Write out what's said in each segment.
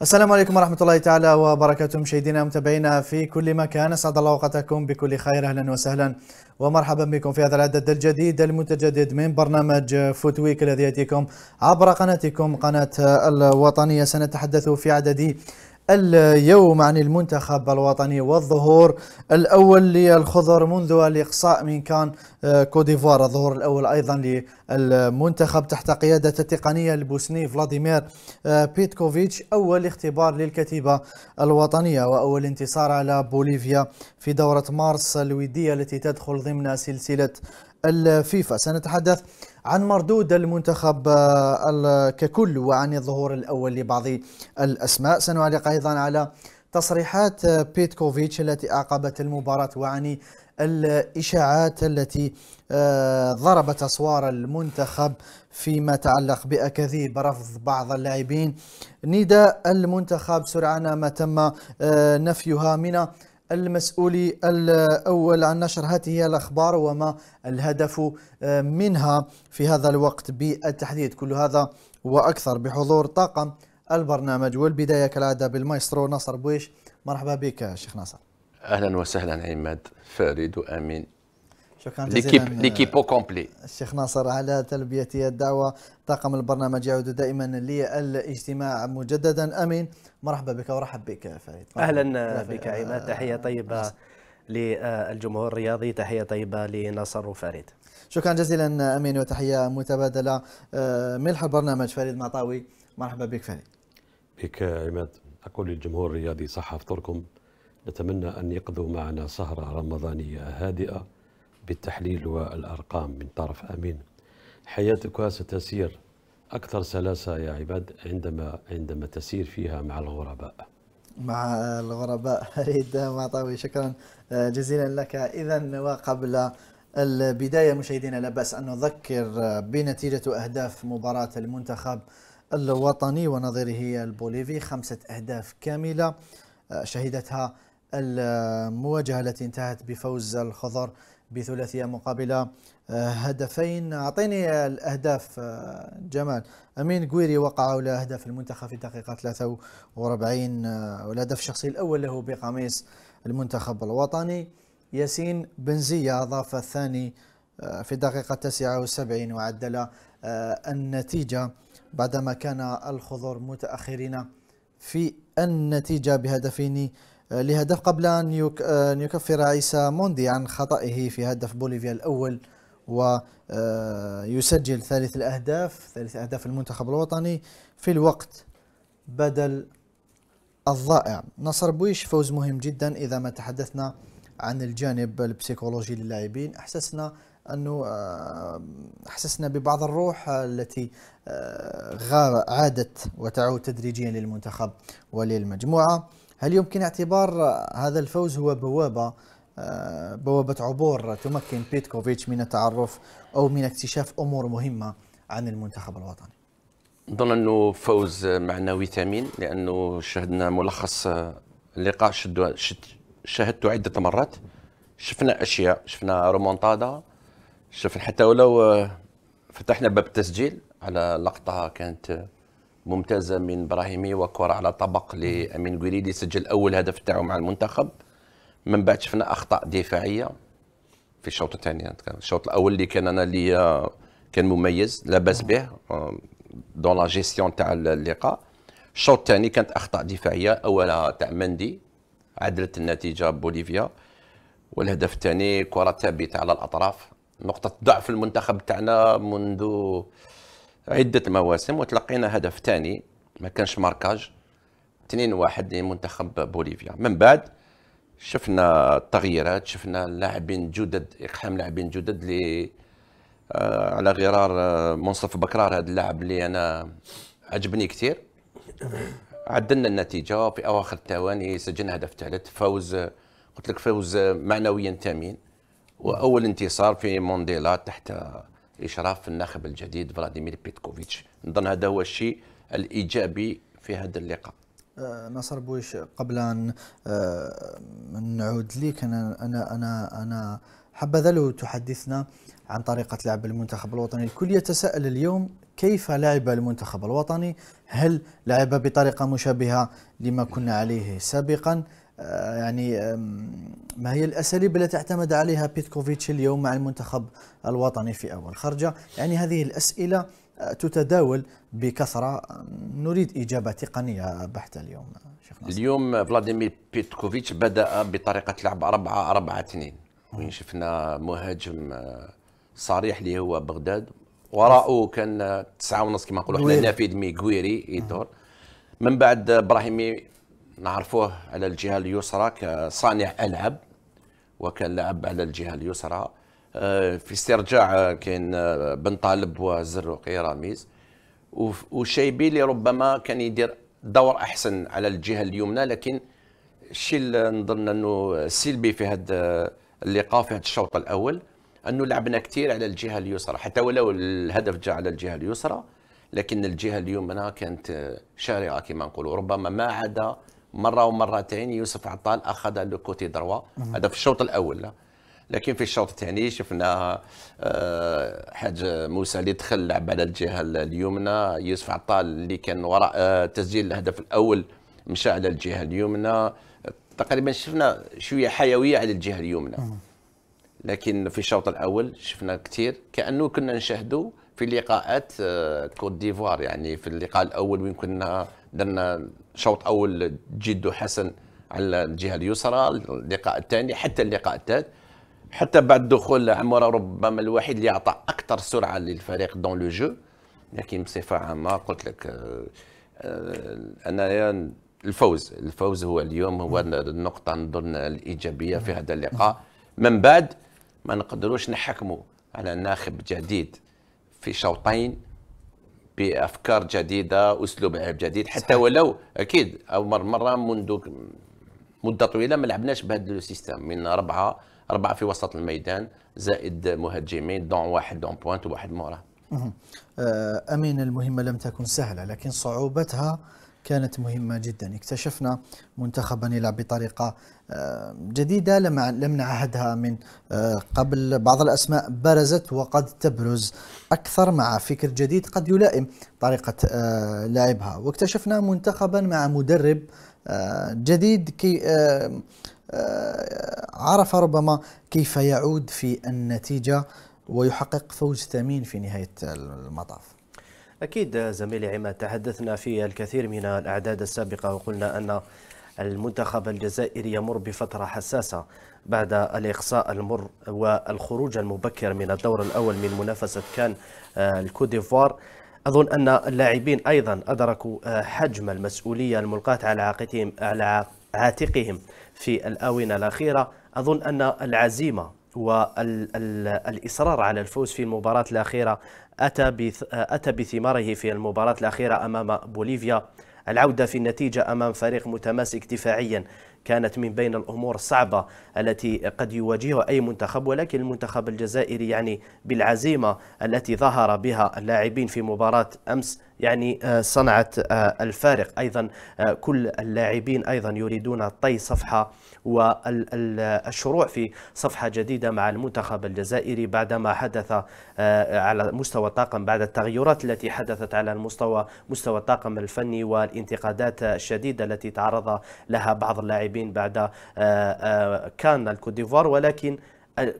السلام عليكم ورحمة الله تعالى وبركاته مشاهدينا متابعينا في كل مكان أسعد الله أوقاتكم بكل خير أهلا وسهلا ومرحبا بكم في هذا العدد الجديد المتجدد من برنامج فوتويك الذي يأتيكم عبر قناتكم قناة الوطنية سنتحدث في عدد اليوم عن المنتخب الوطني والظهور الأول للخضر منذ الإقصاء من كان آه، كوديفوار الظهور الأول أيضا للمنتخب تحت قيادة التقنية البوسني فلاديمير آه، بيتكوفيتش أول اختبار للكتيبة الوطنية وأول انتصار على بوليفيا في دورة مارس الودية التي تدخل ضمن سلسلة الفيفا سنتحدث عن مردود المنتخب آه، ككل وعن الظهور الأول لبعض الأسماء سنعلق أيضا على تصريحات آه، بيتكوفيتش التي أعقبت المباراة وعن الإشاعات التي آه، ضربت أسوار المنتخب فيما تعلق بأكاذيب رفض بعض اللاعبين نداء المنتخب سرعان ما تم نفيها من المسؤول الأول عن نشر هذه الأخبار وما الهدف آه، منها في هذا الوقت بالتحديد كل هذا وأكثر بحضور طاقم البرنامج والبداية كالعادة بالمايسترو ناصر بويش مرحبا بك شيخ ناصر أهلا وسهلا عماد فريد وأمين شكرا جزيلا ليكيب آه، كومبلي الشيخ ناصر على تلبيه الدعوه طاقم البرنامج يعود دائما للاجتماع مجددا امين مرحبا بك ورحب بك فريد اهلا بك عماد آه، تحيه طيبه للجمهور الرياضي تحيه طيبه لناصر وفريد شكرا جزيلا امين وتحيه متبادله آه، ملح البرنامج فريد معطاوي مرحبا بك فريد بك عماد اقول للجمهور الرياضي صحه افطركم نتمنى ان يقضوا معنا سهره رمضانيه هادئه بالتحليل والأرقام من طرف أمين حياتك ستسير أكثر سلاسة يا عباد عندما عندما تسير فيها مع الغرباء مع الغرباء فريد معطاوي شكرا آه، جزيلا لك إذا وقبل البداية مشاهدينا لا بأس أن نذكر آه، بنتيجة أهداف مباراة المنتخب الوطني ونظيره البوليفي خمسة أهداف كاملة آه، شهدتها المواجهة التي انتهت بفوز الخضر بثلاثيه مقابل آه، هدفين اعطيني الاهداف آه، جمال امين قويري وقع اولى اهداف المنتخب في الدقيقه 43 آه، والهدف الشخصي الاول له بقميص المنتخب الوطني ياسين بنزية أضاف الثاني في الدقيقة 79 وعدل النتيجة بعدما كان الخضر متأخرين في النتيجة بهدفين آه، لهدف قبل آه، أن يكفر عيسى موندي عن خطئه في هدف بوليفيا الأول ويسجل آه، ثالث الأهداف ثالث أهداف المنتخب الوطني في الوقت بدل الضائع نصر بويش فوز مهم جدا إذا ما تحدثنا عن الجانب البسيكولوجي للاعبين أحسسنا أنه أحسسنا ببعض الروح التي عادت وتعود تدريجيا للمنتخب وللمجموعة هل يمكن اعتبار هذا الفوز هو بوابة آه، بوابة عبور تمكن بيتكوفيتش من التعرف أو من اكتشاف أمور مهمة عن المنتخب الوطني نظن أنه فوز معنوي ثمين لأنه شهدنا ملخص اللقاء آه، شهدته عدة مرات شفنا أشياء شفنا رومونتادا شفنا حتى ولو آه، فتحنا باب التسجيل على لقطة كانت ممتازه من ابراهيمي وكره على طبق لامين اللي سجل اول هدف تاعو مع المنتخب من بعد شفنا اخطاء دفاعيه في الشوط الثاني الشوط الاول اللي كان انا اللي آه، كان مميز لاباس به دون لا جيستيون تاع اللقاء الشوط الثاني كانت اخطاء دفاعيه اولها تاع مندي عدلت النتيجه بوليفيا والهدف الثاني كره ثابته على الاطراف نقطه ضعف المنتخب تاعنا منذ عده مواسم وتلقينا هدف ثاني ما كانش ماركاج 2 1 لمنتخب بوليفيا من بعد شفنا التغييرات شفنا لاعبين جدد اقحام لاعبين جدد اللي آه على غرار آه منصف بكرار هذا اللاعب اللي انا عجبني كثير عدلنا النتيجه في اواخر الثواني سجلنا هدف ثالث فوز قلت لك فوز معنويا ثمين واول انتصار في مونديلا تحت إشراف الناخب الجديد فلاديمير بيتكوفيتش نظن هذا هو الشيء الإيجابي في هذا اللقاء آه، نصر بويش قبل آه، أن نعود ليك أنا أنا أنا, أنا حبذا لو تحدثنا عن طريقة لعب المنتخب الوطني الكل يتساءل اليوم كيف لعب المنتخب الوطني هل لعب بطريقة مشابهة لما كنا عليه سابقا آه، يعني ما هي الأساليب التي اعتمد عليها بيتكوفيتش اليوم مع المنتخب الوطني في أول خرجة يعني هذه الأسئلة آه، تتداول بكثرة نريد إجابة تقنية بحتة اليوم اليوم فلاديمير بيتكوفيتش بدأ بطريقة لعب 4 4 2 وين شفنا مهاجم آه، صريح اللي هو بغداد وراءه كان تسعة ونص كما نقولوا حنا نافيد ميغويري يدور من بعد ابراهيمي نعرفوه على الجهه اليسرى كصانع العاب وكان لعب على الجهه اليسرى آه، في استرجاع كاين آه، بن طالب وزروقي راميز اللي ربما كان يدير دور احسن على الجهه اليمنى لكن الشيء اللي نظن انه السلبي في هذا آه، اللقاء في هذا الشوط الاول انه لعبنا كثير على الجهه اليسرى حتى ولو الهدف جاء على الجهه اليسرى لكن الجهه اليمنى كانت شارعه كما نقولوا ربما ما عدا مره ومرتين يوسف عطال اخذ لو كوتي دروا هذا في الشوط الاول لكن في الشوط الثاني شفنا آه، حاج موسى اللي دخل لعب على الجهه اليمنى يوسف عطال اللي كان وراء آه، تسجيل الهدف الاول مشى على الجهه اليمنى تقريبا شفنا شويه حيويه على الجهه اليمنى لكن في الشوط الاول شفنا كثير كانه كنا نشاهدوا في لقاءات آه، كوت ديفوار يعني في اللقاء الاول وين كنا درنا شوط اول جدو حسن على الجهه اليسرى اللقاء الثاني حتى اللقاء الثالث حتى بعد دخول عمره ربما الوحيد اللي اعطى اكثر سرعه للفريق دون لو جو لكن بصفه عامه قلت لك آه، آه، انايا الفوز الفوز هو اليوم هو النقطه نظن الايجابيه في هذا اللقاء من بعد ما نقدروش نحكموا على ناخب جديد في شوطين بافكار جديده اسلوب لعب جديد حتى صحيح. ولو اكيد اول مره منذ مده طويله ما لعبناش بهذا السيستم من اربعه اربعه في وسط الميدان زائد مهاجمين دون واحد دون بوانت وواحد مورا آه، امين المهمه لم تكن سهله لكن صعوبتها كانت مهمة جدا اكتشفنا منتخبا يلعب بطريقة آه، جديدة لم نعهدها من آه، قبل بعض الأسماء برزت وقد تبرز أكثر مع فكر جديد قد يلائم طريقة آه، لعبها واكتشفنا منتخبا مع مدرب جديد كي عرف ربما كيف يعود في النتيجة ويحقق فوز ثمين في نهاية المطاف أكيد زميلي عما تحدثنا في الكثير من الأعداد السابقة وقلنا أن المنتخب الجزائري يمر بفترة حساسة بعد الإقصاء المر والخروج المبكر من الدور الأول من منافسة كان آه، الكوديفوار أظن أن اللاعبين أيضا أدركوا آه، حجم المسؤولية الملقاة على عاتقهم على عاتقهم في الآونة الأخيرة أظن أن العزيمة والإصرار على الفوز في المباراة الأخيرة أتى أتى بثماره في المباراة الأخيرة أمام بوليفيا العودة في النتيجة أمام فريق متماسك دفاعيا كانت من بين الأمور الصعبة التي قد يواجهها أي منتخب ولكن المنتخب الجزائري يعني بالعزيمة التي ظهر بها اللاعبين في مباراة أمس يعني آه، صنعت آه، الفارق أيضا آه، كل اللاعبين أيضا يريدون طي صفحة والشروع في صفحة جديدة مع المنتخب الجزائري بعدما حدث على مستوى الطاقم بعد التغيرات التي حدثت على المستوى مستوى الطاقم الفني والانتقادات الشديدة التي تعرض لها بعض اللاعبين بعد كان الكوت ديفوار ولكن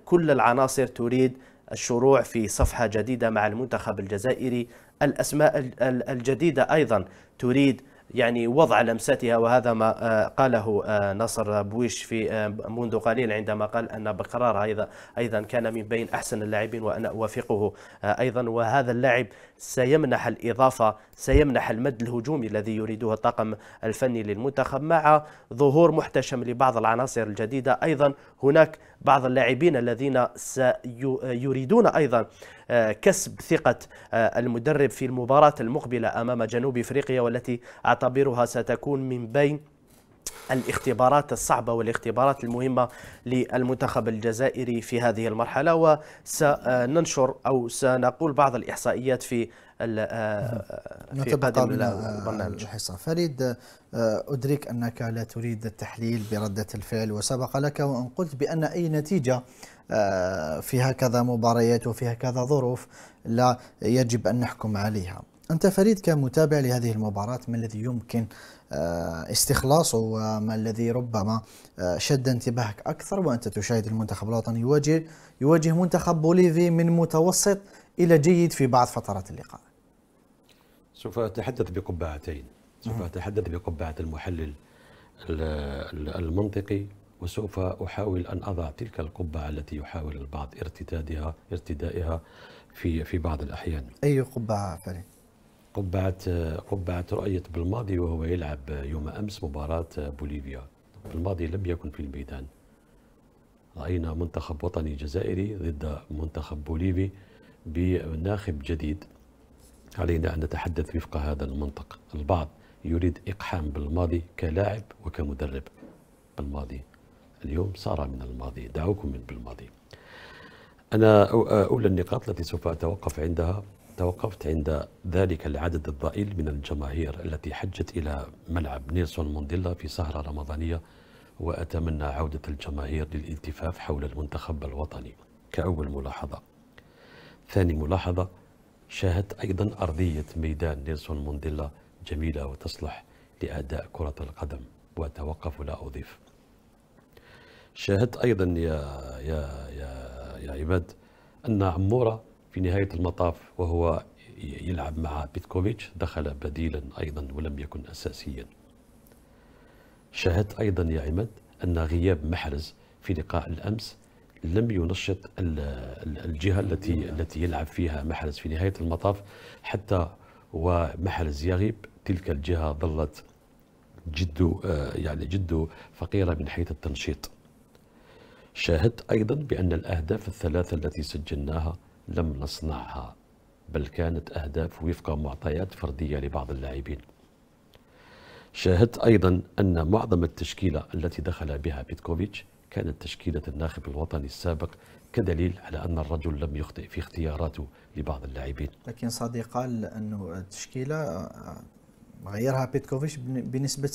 كل العناصر تريد الشروع في صفحة جديدة مع المنتخب الجزائري الأسماء الجديدة أيضا تريد يعني وضع لمستها وهذا ما آه، قاله آه، نصر بويش في آه، منذ قليل عندما قال ان بقرار ايضا ايضا كان من بين احسن اللاعبين وانا اوافقه ايضا وهذا اللاعب سيمنح الاضافه سيمنح المد الهجومي الذي يريده الطاقم الفني للمنتخب مع ظهور محتشم لبعض العناصر الجديده ايضا هناك بعض اللاعبين الذين سيريدون ايضا آه، كسب ثقة آه، المدرب في المباراة المقبلة أمام جنوب إفريقيا والتي أعتبرها ستكون من بين الاختبارات الصعبة والاختبارات المهمة للمنتخب الجزائري في هذه المرحلة وسننشر أو سنقول بعض الإحصائيات في آه، في قادم البرنامج الحصة فريد أدرك أنك لا تريد التحليل بردة الفعل وسبق لك وأن قلت بأن أي نتيجة آه، في هكذا مباريات وفي هكذا ظروف لا يجب أن نحكم عليها أنت فريد كمتابع لهذه المباراة ما الذي يمكن آه، استخلاصه وما الذي ربما آه، شد انتباهك أكثر وأنت تشاهد المنتخب الوطني يواجه يواجه منتخب بوليفي من متوسط إلى جيد في بعض فترات اللقاء سوف أتحدث بقبعتين سوف نعم. أتحدث بقبعة المحلل المنطقي وسوف أحاول أن أضع تلك القبعة التي يحاول البعض ارتدادها ارتدائها في في بعض الأحيان أي قبعة فريد؟ قبعة قبعة رؤية بالماضي وهو يلعب يوم أمس مباراة بوليفيا بالماضي لم يكن في الميدان رأينا منتخب وطني جزائري ضد منتخب بوليفي بناخب جديد علينا أن نتحدث وفق هذا المنطق البعض يريد إقحام بالماضي كلاعب وكمدرب بالماضي اليوم صار من الماضي دعوكم من بالماضي أنا أولى النقاط التي سوف أتوقف عندها توقفت عند ذلك العدد الضئيل من الجماهير التي حجت إلى ملعب نيلسون مونديلا في سهرة رمضانية وأتمنى عودة الجماهير للالتفاف حول المنتخب الوطني كأول ملاحظة ثاني ملاحظة شاهدت أيضا أرضية ميدان نيلسون مونديلا جميلة وتصلح لأداء كرة القدم وأتوقف لا أضيف شاهدت ايضا يا يا يا يا عباد ان عموره في نهايه المطاف وهو يلعب مع بيتكوفيتش دخل بديلا ايضا ولم يكن اساسيا. شاهدت ايضا يا عماد ان غياب محرز في لقاء الامس لم ينشط الجهه التي التي يلعب فيها محرز في نهايه المطاف حتى ومحرز يغيب تلك الجهه ظلت جد آه، يعني جد فقيره من حيث التنشيط شاهدت أيضا بأن الأهداف الثلاثة التي سجلناها لم نصنعها بل كانت أهداف وفق معطيات فردية لبعض اللاعبين شاهدت أيضا أن معظم التشكيلة التي دخل بها بيتكوفيتش كانت تشكيلة الناخب الوطني السابق كدليل على أن الرجل لم يخطئ في اختياراته لبعض اللاعبين لكن صديق قال أنه التشكيلة غيرها بيتكوفيتش بنسبة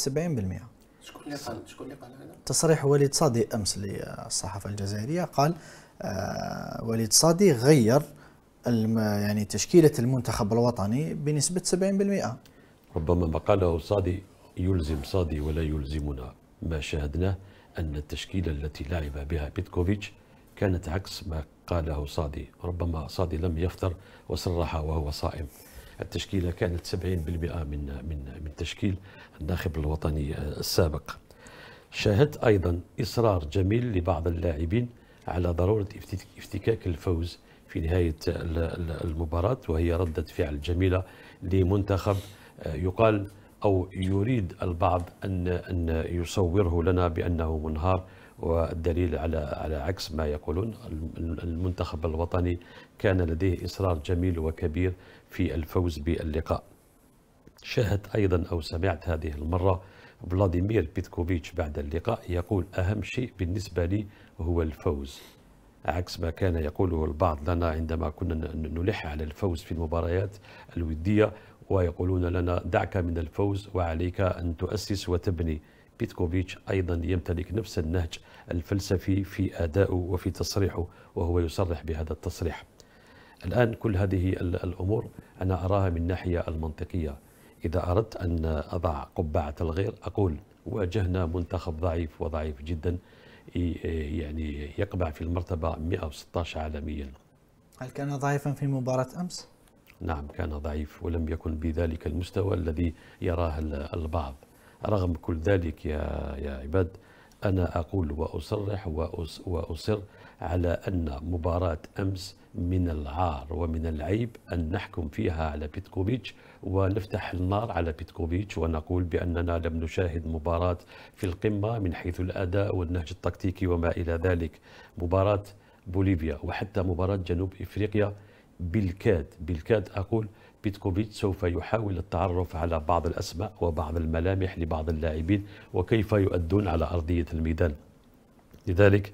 70% شكون اللي قال شكون اللي قال هذا؟ تصريح وليد صادي امس للصحافه الجزائريه قال آه وليد صادي غير يعني تشكيله المنتخب الوطني بنسبه 70% ربما ما قاله صادي يلزم صادي ولا يلزمنا ما شاهدناه ان التشكيله التي لعب بها بيتكوفيتش كانت عكس ما قاله صادي ربما صادي لم يفطر وصرح وهو صائم التشكيله كانت 70% من من من تشكيل الناخب الوطني السابق. شاهدت ايضا اصرار جميل لبعض اللاعبين على ضروره افتكاك الفوز في نهايه المباراه وهي رده فعل جميله لمنتخب آه، يقال او يريد البعض ان ان يصوره لنا بانه منهار والدليل على على عكس ما يقولون المنتخب الوطني كان لديه اصرار جميل وكبير في الفوز باللقاء شاهدت أيضا أو سمعت هذه المرة فلاديمير بيتكوفيتش بعد اللقاء يقول أهم شيء بالنسبة لي هو الفوز عكس ما كان يقوله البعض لنا عندما كنا نلح على الفوز في المباريات الودية ويقولون لنا دعك من الفوز وعليك أن تؤسس وتبني بيتكوفيتش أيضا يمتلك نفس النهج الفلسفي في أدائه وفي تصريحه وهو يصرح بهذا التصريح الآن كل هذه الأمور أنا أراها من ناحية المنطقية إذا أردت أن أضع قبعة الغير أقول واجهنا منتخب ضعيف وضعيف جدا يعني يقبع في المرتبة 116 عالميا هل كان ضعيفا في مباراة أمس؟ نعم كان ضعيف ولم يكن بذلك المستوى الذي يراه البعض رغم كل ذلك يا, يا عباد أنا أقول وأصرح وأصر على أن مباراة أمس من العار ومن العيب أن نحكم فيها على بيتكوفيتش ونفتح النار على بيتكوفيتش ونقول بأننا لم نشاهد مباراة في القمة من حيث الأداء والنهج التكتيكي وما إلى ذلك مباراة بوليفيا وحتى مباراة جنوب إفريقيا بالكاد بالكاد أقول بيتكوفيتش سوف يحاول التعرف على بعض الأسماء وبعض الملامح لبعض اللاعبين وكيف يؤدون على أرضية الميدان لذلك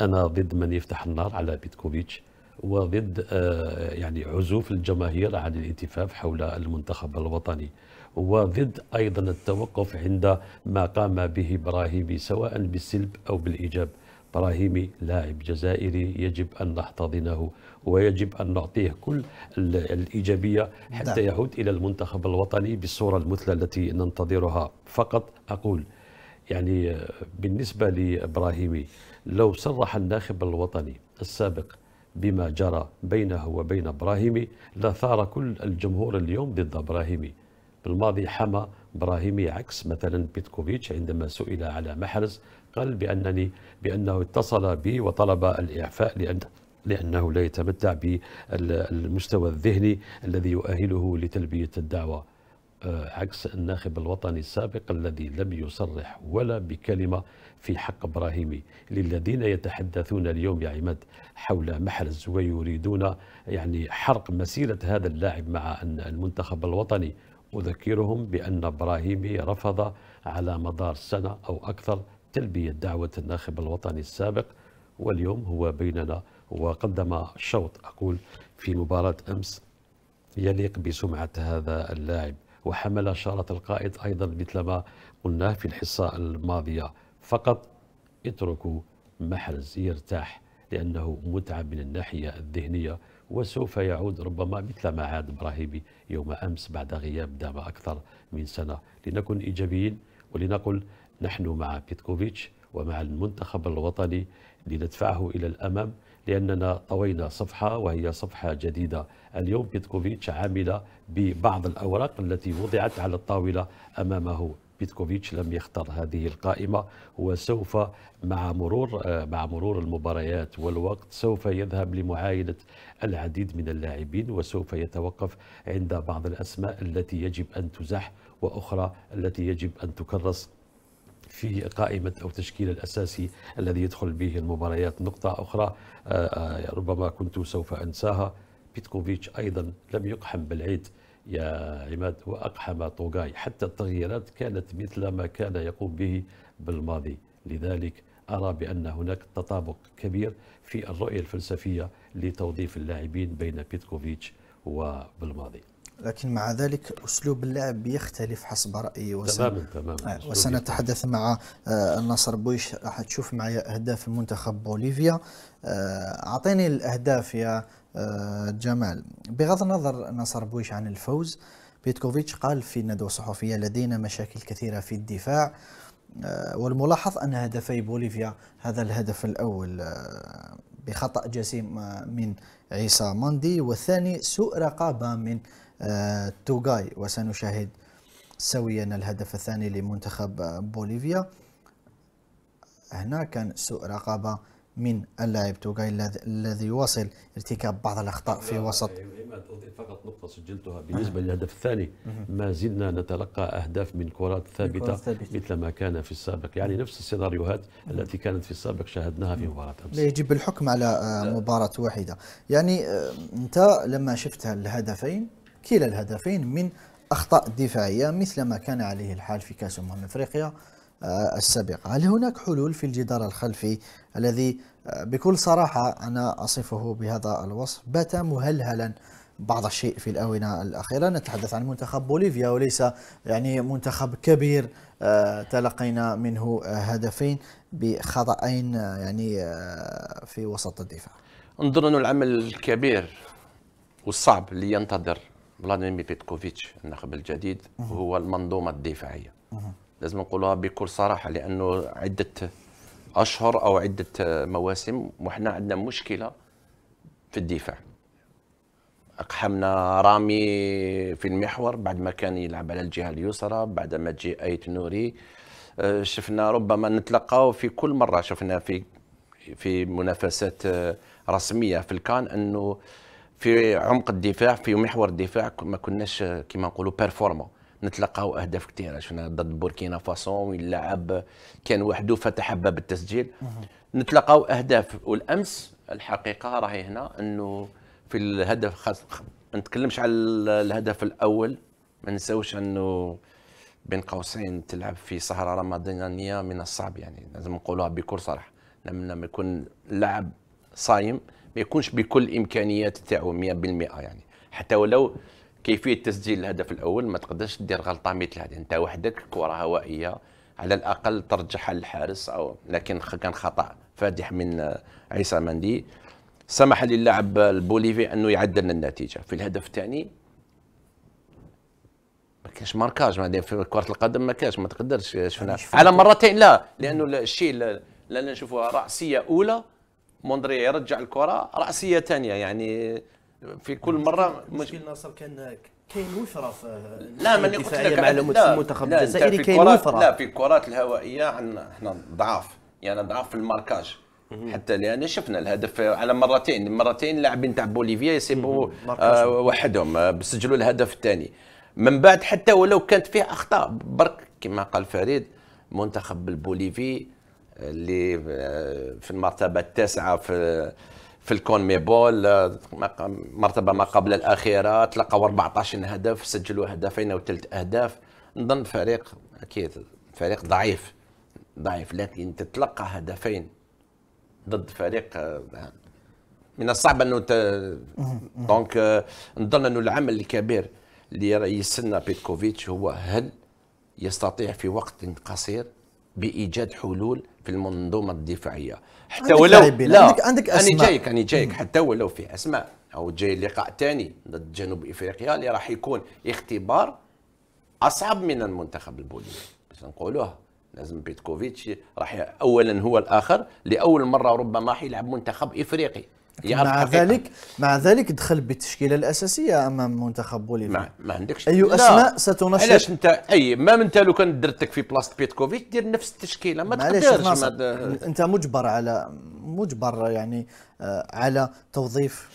أنا ضد من يفتح النار على بيتكوفيتش وضد آه، يعني عزوف الجماهير عن الالتفاف حول المنتخب الوطني وضد أيضا التوقف عند ما قام به ابراهيمي سواء بالسلب أو بالإيجاب ابراهيمي لاعب جزائري يجب أن نحتضنه ويجب أن نعطيه كل الإيجابية حتى نعم. يعود إلى المنتخب الوطني بالصورة المثلى التي ننتظرها فقط أقول يعني آه، بالنسبة لإبراهيمي لو صرح الناخب الوطني السابق بما جرى بينه وبين ابراهيمي لثار كل الجمهور اليوم ضد ابراهيمي بالماضي حمى ابراهيمي عكس مثلا بيتكوفيتش عندما سئل على محرز قال بانني بانه اتصل بي وطلب الاعفاء لان لانه لا يتمتع بالمستوى الذهني الذي يؤهله لتلبيه الدعوه آه، عكس الناخب الوطني السابق الذي لم يصرح ولا بكلمة في حق إبراهيمي للذين يتحدثون اليوم يا عماد حول محرز ويريدون يعني حرق مسيرة هذا اللاعب مع المنتخب الوطني أذكرهم بأن إبراهيمي رفض على مدار سنة أو أكثر تلبية دعوة الناخب الوطني السابق واليوم هو بيننا وقدم شوط أقول في مباراة أمس يليق بسمعة هذا اللاعب وحمل شارة القائد أيضا مثل ما قلناه في الحصة الماضية فقط اتركوا محرز يرتاح لأنه متعب من الناحية الذهنية وسوف يعود ربما مثل ما عاد إبراهيمي يوم أمس بعد غياب دام أكثر من سنة لنكن إيجابيين ولنقل نحن مع بيتكوفيتش ومع المنتخب الوطني لندفعه إلى الأمام لأننا طوينا صفحة وهي صفحة جديدة اليوم بيتكوفيتش عامل ببعض الأوراق التي وضعت على الطاولة أمامه بيتكوفيتش لم يختار هذه القائمة وسوف مع مرور آه، مع مرور المباريات والوقت سوف يذهب لمعاينة العديد من اللاعبين وسوف يتوقف عند بعض الأسماء التي يجب أن تزح وأخرى التي يجب أن تكرس في قائمة أو تشكيل الأساسي الذي يدخل به المباريات نقطة أخرى آه، آه، ربما كنت سوف أنساها بيتكوفيتش أيضا لم يقحم بالعيد يا عماد وأقحم طوغاي حتى التغييرات كانت مثل ما كان يقوم به بالماضي لذلك أرى بأن هناك تطابق كبير في الرؤية الفلسفية لتوظيف اللاعبين بين بيتكوفيتش وبالماضي لكن مع ذلك أسلوب اللعب يختلف حسب رأيي وسن... تماما تماما آه، وسنتحدث مع آه، النصر بويش راح تشوف معي أهداف المنتخب بوليفيا آه، أعطيني الأهداف يا جمال بغض النظر نصر بويش عن الفوز بيتكوفيتش قال في ندوة صحفية لدينا مشاكل كثيرة في الدفاع آه، والملاحظ أن هدفي بوليفيا هذا الهدف الأول آه، بخطأ جسيم آه، من عيسى ماندي والثاني سوء رقابة من توغاي وسنشاهد سويا الهدف الثاني لمنتخب بوليفيا هنا كان سوء رقابة من اللاعب توغاي الذي يواصل ارتكاب بعض الاخطاء في وسط فقط نقطه سجلتها بالنسبه آه. للهدف الثاني ما زلنا نتلقى اهداف من كرات ثابته مثل ما كان في السابق يعني نفس السيناريوهات التي كانت في السابق شاهدناها في مباراه امس لا يجب الحكم على آه، مباراه واحده يعني آه، انت لما شفت الهدفين كلا الهدفين من اخطاء دفاعيه مثل ما كان عليه الحال في كاس امم افريقيا آه، السابقة هل هناك حلول في الجدار الخلفي الذي آه، بكل صراحة أنا أصفه بهذا الوصف بات مهلهلا بعض الشيء في الآونة الأخيرة نتحدث عن منتخب بوليفيا وليس يعني منتخب كبير آه، تلقينا منه هدفين بخطأين يعني في وسط الدفاع نظن أنه العمل الكبير والصعب اللي ينتظر فلاديمير بيتكوفيتش الناخب الجديد هو المنظومة الدفاعية لازم نقولها بكل صراحه لانه عده اشهر او عده مواسم وحنا عندنا مشكله في الدفاع اقحمنا رامي في المحور بعد ما كان يلعب على الجهه اليسرى بعد ما جي ايت نوري آه، شفنا ربما نتلقاو في كل مره شفنا في في منافسات آه، رسميه في الكان انه في عمق الدفاع في محور الدفاع ما كناش آه، كما نقولوا بيرفورما نتلقاو اهداف كثيره شفنا ضد بوركينا فاسون يلعب كان وحده فتح باب التسجيل نتلقاو اهداف والامس الحقيقه راهي هنا انه في الهدف خاص ما نتكلمش على الهدف الاول ما نساوش انه بين قوسين تلعب في سهره رمضانيه من الصعب يعني لازم نقولوها بكل صراحه لما يكون اللاعب صايم ما يكونش بكل الامكانيات تاعو 100% يعني حتى ولو كيفيه تسجيل الهدف الاول ما تقدرش دير غلطه مثل هذه انت وحدك كره هوائيه على الاقل ترجعها للحارس او لكن كان خطا فادح من آه، عيسى مندي سمح للاعب البوليفي انه يعدل النتيجه في الهدف الثاني ما كاش ماركاج ما في كره القدم ما كاش ما تقدرش آه، يعني شفنا على مرتين لا لانه الشيء اللي نشوفوها راسيه اولى موندري يرجع الكره راسيه ثانيه يعني في كل مره مشكل ناصر كان كاين وفره في لا ماني قلت لك مع المنتخب الجزائري كاين وفره لا في الكرات الهوائيه عندنا احنا ضعاف يعني ضعاف في الماركاج حتى لان شفنا الهدف على مرتين مرتين لاعبين تاع بوليفيا يسيبوا آه وحدهم آه، بسجلوا الهدف الثاني من بعد حتى ولو كانت فيه اخطاء برك كما قال فريد منتخب البوليفي اللي آه، في المرتبه التاسعه في في الكون بول مرتبه ما قبل الاخيره تلقوا 14 هدف سجلوا هدفين او ثلاث اهداف نظن فريق اكيد فريق ضعيف ضعيف لكن تتلقى هدفين ضد فريق آه، من الصعب انه ت... دونك آه، نظن انه العمل الكبير اللي يسنى بيتكوفيتش هو هل يستطيع في وقت قصير بايجاد حلول في المنظومه الدفاعيه حتى ولو لا عندك, عندك اسماء انا جايك انا جايك حتى ولو في اسماء او جاي لقاء ثاني ضد جنوب افريقيا اللي راح يكون اختبار اصعب من المنتخب البولي باش نقولوها لازم بيتكوفيتش راح اولا هو الاخر لاول مره ربما راح يلعب منتخب افريقي مع ذلك مع ذلك دخل بالتشكيله الاساسيه امام منتخب بوليفيا ما, ما عندكش اي اسماء ستنشط علاش انت اي ما انت لو كان درتك في بلاصه بيتكوفيتش دير نفس التشكيله ما تقدرش ما د... انت مجبر على مجبر يعني آه، على توظيف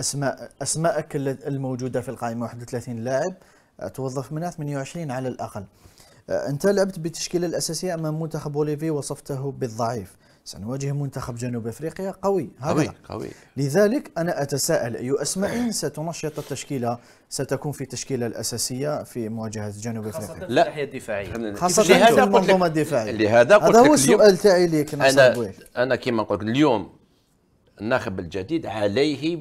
اسماء اسماءك الموجوده في القائمه 31 لاعب آه، توظف منها 28 على الاقل آه، انت لعبت بالتشكيله الاساسيه امام منتخب بوليفي وصفته بالضعيف سنواجه منتخب جنوب افريقيا قوي هذا قوي قوي لذلك انا اتساءل اي اسماء ستنشط التشكيله ستكون في التشكيله الاساسيه في مواجهه جنوب افريقيا لا الناحيه الدفاعيه خاصه في المنظومه الدفاعيه لهذا قلت هذا هو السؤال تاعي ليك انا انا كما قلت اليوم الناخب الجديد عليه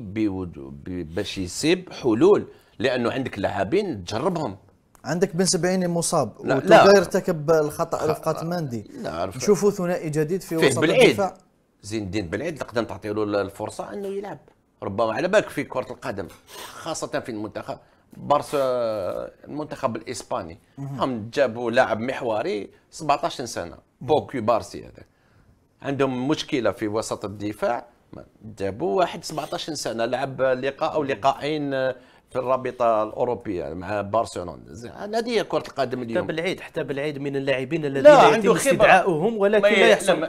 باش يسيب حلول لانه عندك لاعبين تجربهم عندك بن سبعيني مصاب وتوغاي ارتكب الخطا رفقه مندي نشوفوا ثنائي جديد في وسط الدفاع زين الدين بالعيد تقدر تعطي له الفرصه انه يلعب ربما على بالك في كره القدم خاصه في المنتخب بارس المنتخب الاسباني هم جابوا لاعب محوري 17 سنه بوكي بارسي هذا عندهم مشكله في وسط الدفاع جابوا واحد 17 سنه لعب لقاء او لقاءين في الرابطه الاوروبيه مع برشلونه ناديه كره القدم اليوم حتى بالعيد حتى بالعيد من اللاعبين الذين لا يتم استدعاؤهم ولكن لا يحصل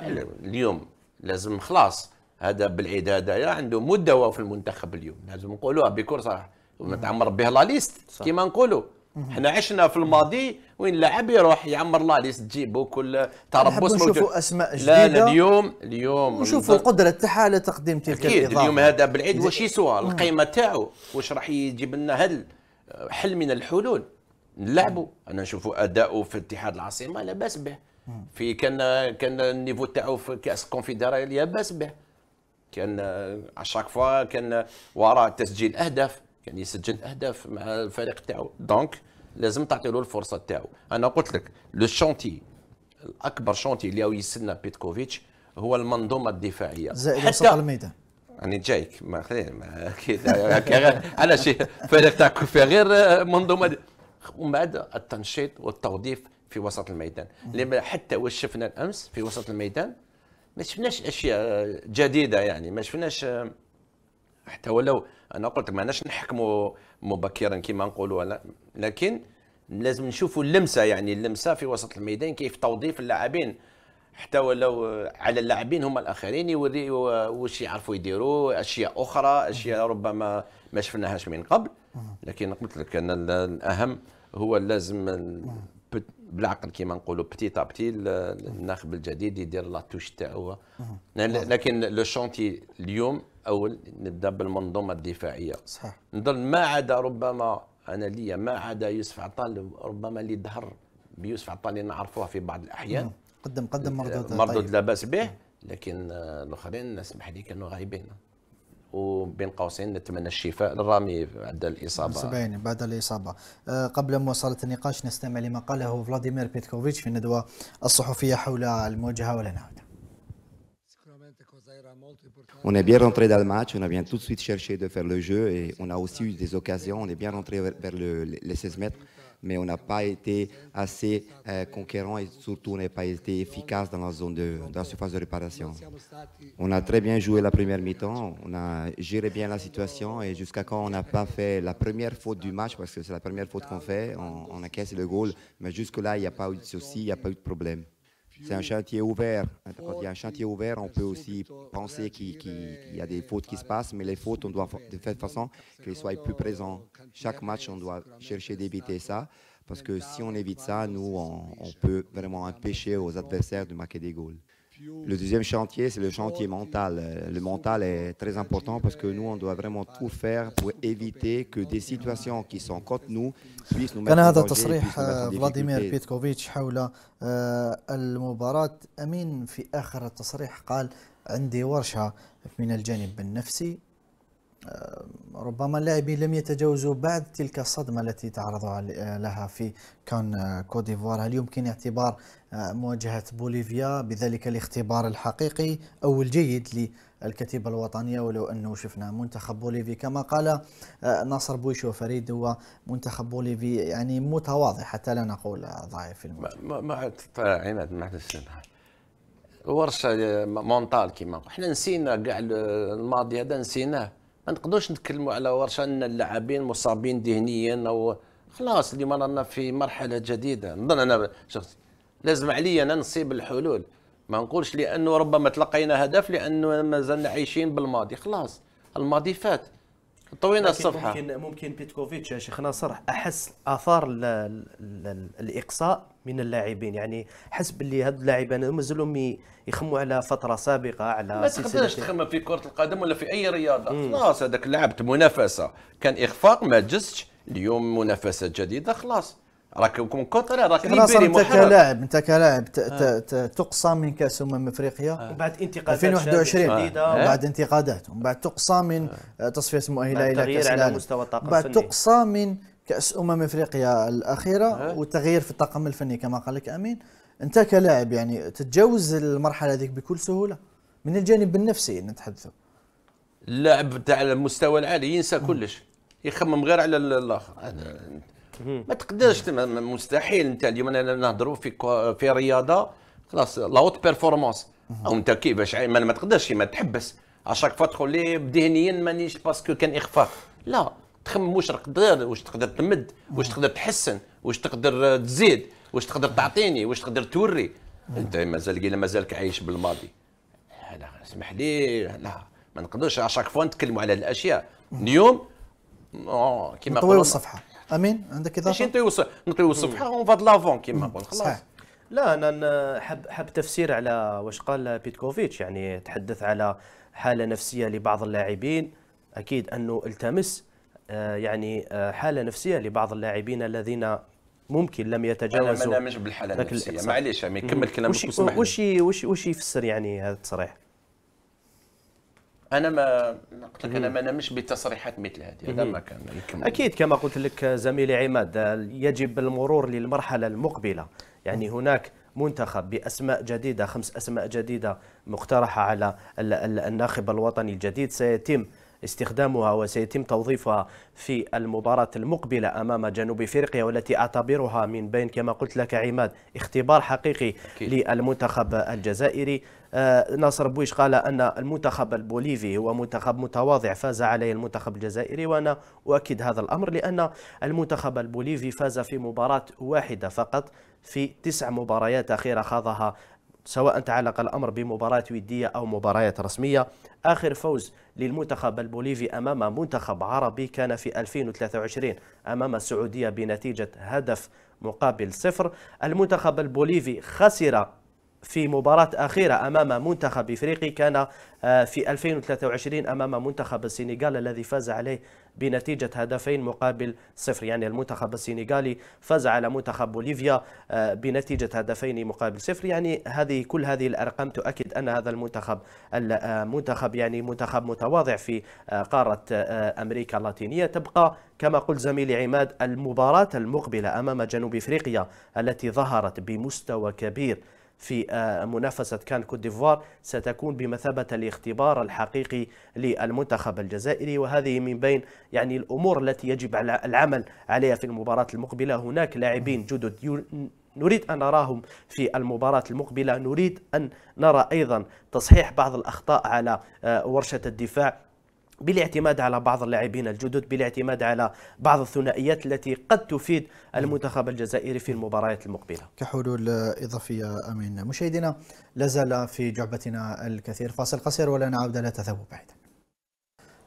اليوم لازم خلاص هذا بالعيد هذايا عنده مدة في المنتخب اليوم لازم نقولوها بكل صراحه ونتعمر بها لا ليست كيما نقولوا حنا عشنا في الماضي وين لاعب يروح يعمر الله اللي تجيبه كل تربص موجود نشوفوا اسماء جديده لا لا اليوم اليوم نشوفوا القدره تاعها على تقديم تلك اكيد الإضافة. اليوم هذا بالعيد واش يسوى القيمه تاعو واش راح يجيب لنا هل حل من الحلول نلعبوا انا نشوفوا اداؤه في اتحاد العاصمه لا باس به في كان كان النيفو تاعو في كاس الكونفدراليه لا باس به كان اشاك فوا كان وراء تسجيل اهداف كان يسجل اهداف مع الفريق تاعو دونك لازم تعطي له الفرصه تاعو انا قلت لك لو شونتي الاكبر شونتي اللي هو يستنى بيتكوفيتش هو المنظومه الدفاعيه زائد وسط الميدان راني جايك ما خلينا ما اكيد على شيء فريق تاع غير منظومه ومن بعد التنشيط والتوظيف في وسط الميدان لما حتى واش شفنا الامس في وسط الميدان ما شفناش اشياء جديده يعني ما شفناش حتى ولو انا قلت ما ناش نحكموا مبكرا كما نقولوا لكن لازم نشوفوا اللمسه يعني اللمسه في وسط الميدان كيف توظيف اللاعبين حتى ولو على اللاعبين هما الاخرين يوري واش يعرفوا يديروا اشياء اخرى اشياء ربما ما شفناهاش من قبل لكن قلت لك ان الاهم هو لازم بالعقل كيما نقولوا بتي تا بتي الناخب الجديد يدير لا توش تاعو لكن لو شونتي اليوم اول نبدا بالمنظومه الدفاعيه صح نظن ما عدا ربما انا ليا ما عدا يوسف عطال ربما اللي ظهر بيوسف عطال اللي نعرفوه في بعض الاحيان قدم قدم مردود مردود آه، طيب. لا باس به لكن آه، الاخرين نسمح لي كانوا غايبين وبين قوسين نتمنى الشفاء للرامي بعد الاصابه 70 بعد الاصابه آه، قبل مواصله النقاش نستمع لما قاله فلاديمير بيتكوفيتش في الندوه الصحفيه حول المواجهه ولا نعود On est bien rentré dans le match, on a bien tout de suite cherché de faire le jeu et on a aussi eu des occasions. On est bien rentré vers, les 16 mètres, mais on n'a pas été assez euh, conquérant et surtout on n'a pas été efficace dans la zone de dans surface de réparation. On a très bien joué la première mi-temps, on a géré bien la situation et jusqu'à quand on n'a pas fait la première faute du match parce que c'est la première faute qu'on fait, on, on a cassé le goal, mais jusque là il n'y a pas eu de souci, il n'y a pas eu de problème. C'est un chantier ouvert. Quand il y a un chantier ouvert, on peut aussi penser qu'il y a des fautes qui se passent, mais les fautes, on doit de faire façon qu'elles soient plus présentes. Chaque match, on doit chercher d'éviter ça, parce que si on évite ça, nous, on, on peut vraiment empêcher aux adversaires de marquer des goals. Le deuxième chantier, c'est le chantier mental. Le mental est très important parce que nous, on doit vraiment tout faire pour éviter que des situations qui sont contre nous puissent nous mettre en danger. فلاديمير بيتكوفيتش حول المباراة أمين في آخر التصريح قال عندي ورشة من الجانب النفسي ربما اللاعبين لم يتجاوزوا بعد تلك الصدمة التي تعرضوا لها في كان كوت هل يمكن اعتبار مواجهة بوليفيا بذلك الاختبار الحقيقي أو الجيد للكتيبة الوطنية ولو أنه شفنا منتخب بوليفي كما قال آه، ناصر بويشو فريد هو منتخب بوليفي يعني متواضع حتى لا نقول ضعيف في المواجهة ما عاد ما ورشه آه، مونتال كيما حنا نسينا كاع الماضي هذا نسيناه ما نقدروش نتكلموا على ورشه ان اللاعبين مصابين ذهنيا او خلاص اليوم رانا في مرحله جديده نظن انا شخصي لازم عليا انا نصيب الحلول ما نقولش لانه ربما تلقينا هدف لانه مازلنا عايشين بالماضي خلاص الماضي فات طوينا الصفحه ممكن ممكن بيتكوفيتش يا شيخ ناصر احس اثار الـ الـ الـ الاقصاء من اللاعبين يعني حس باللي هاد اللاعبين مازالهم يخموا على فتره سابقه على ما تقدرش تخمم في كره القدم ولا في اي رياضه خلاص هذاك لعبت منافسه كان اخفاق ما جزتش اليوم منافسه جديده خلاص راك كونتر راك خلاص انت كلاعب انت كلاعب آه. تقصى من كاس امم افريقيا آه. وبعد انتقادات 2021 جديده آه. بعد انتقادات ومن بعد تقصى من تصفيه مؤهله الى كاس الطاقم بعد تقصى من كاس امم افريقيا الاخيره والتغيير في الطاقم الفني كما قال لك امين انت كلاعب يعني تتجاوز المرحله هذيك بكل سهوله من الجانب النفسي نتحدثوا اللاعب تاع المستوى العالي ينسى كلش يخمم غير على الاخر ما تقدرش مستحيل انت اليوم نهضروا في في رياضه خلاص لاوت بيرفورمانس او انت كيفاش ما, تقدرش ما تحبس اشاك فوا تقول لي ذهنيا مانيش باسكو كان اخفاق لا تخمم واش تقدر واش تقدر تمد واش تقدر تحسن واش تقدر آه، تزيد واش تقدر تعطيني واش تقدر توري انت مازال قيل مازالك عايش بالماضي لا اسمح لي لا ما نقدرش اشاك فوا نتكلموا على الاشياء اليوم آه، كيما نطويو الصفحه امين عندك اضافه؟ ماشي نطيو نطيو الصفحه اون فاد لافون كيما نقول خلاص لا انا حاب حاب تفسير على واش قال بيتكوفيتش يعني تحدث على حاله نفسيه لبعض اللاعبين اكيد انه التمس آه، يعني آه، حاله نفسيه لبعض اللاعبين الذين ممكن لم يتجاوزوا انا ما نامنش بالحاله النفسيه معليش يعني كمل كلامك وش وش وش يفسر يعني هذا التصريح انا ما قلت لك انا ما نمش بتصريحات مثل هذه هذا ما كان يكمل. اكيد كما قلت لك زميلي عماد آه، يجب المرور للمرحله المقبله يعني هناك منتخب باسماء جديده خمس اسماء جديده مقترحه على الناخب الوطني الجديد سيتم استخدامها وسيتم توظيفها في المباراة المقبلة أمام جنوب إفريقيا والتي أعتبرها من بين كما قلت لك عماد اختبار حقيقي أكيد. للمنتخب الجزائري آه، ناصر بويش قال أن المنتخب البوليفي هو منتخب متواضع فاز عليه المنتخب الجزائري وأنا أؤكد هذا الأمر لأن المنتخب البوليفي فاز في مباراة واحدة فقط في تسع مباريات أخيرة خاضها سواء تعلق الأمر بمباراة ودية أو مباريات رسمية آخر فوز للمنتخب البوليفي أمام منتخب عربي كان في 2023 أمام السعودية بنتيجة هدف مقابل صفر المنتخب البوليفي خسر في مباراة أخيرة أمام منتخب إفريقي كان آه، في 2023 أمام منتخب السنغال الذي فاز عليه بنتيجة هدفين مقابل صفر يعني المنتخب السنغالي فاز على منتخب بوليفيا آه، بنتيجة هدفين مقابل صفر يعني هذه كل هذه الأرقام تؤكد أن هذا المنتخب المنتخب آه، يعني منتخب متواضع في قارة أمريكا اللاتينية تبقى كما قلت زميلي عماد المباراة المقبلة أمام جنوب إفريقيا التي ظهرت بمستوى كبير في آه، منافسة كان كوت ديفوار ستكون بمثابة الاختبار الحقيقي للمنتخب الجزائري وهذه من بين يعني الأمور التي يجب العمل عليها في المباراة المقبلة هناك لاعبين جدد نريد أن نراهم في المباراة المقبلة نريد أن نرى أيضا تصحيح بعض الأخطاء على آه، ورشة الدفاع بالاعتماد على بعض اللاعبين الجدد بالاعتماد على بعض الثنائيات التي قد تفيد المنتخب الجزائري في المباريات المقبلة كحلول إضافية أمين مشاهدينا لازال في جعبتنا الكثير فاصل قصير ولا نعود لا تذهبوا بعيدا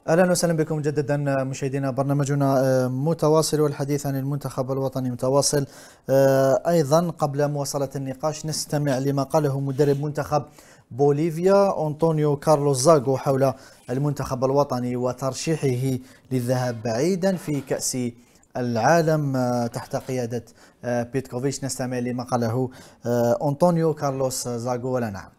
اهلا وسهلا بكم مجددا مشاهدينا برنامجنا آه، متواصل والحديث عن المنتخب الوطني متواصل آه، ايضا قبل مواصله النقاش نستمع لما قاله مدرب منتخب بوليفيا أنطونيو كارلوس زاغو حول المنتخب الوطني وترشيحه للذهاب بعيدا في كأس العالم آه، تحت قيادة آه، بيتكوفيتش نستمع لما قاله آه، أنطونيو كارلوس زاغو ولا نعم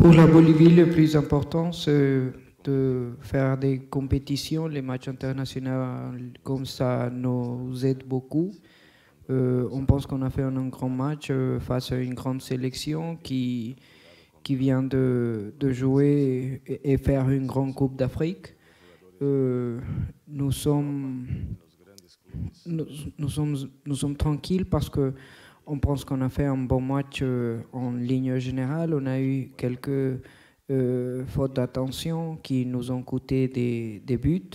Pour la Bolivie, le plus important, c'est de faire des compétitions. Les matchs internationaux comme ça nous aide beaucoup. Euh, on pense qu'on a fait un, grand match euh, face à une grande sélection qui, qui vient de, jouer et, faire une grande Coupe d'Afrique. Euh, nous, sommes, nous, sommes, nous sommes tranquilles parce que on pense qu'on a fait un bon match en ligne générale. On a eu quelques fautes d'attention qui nous ont coûté des, des, buts.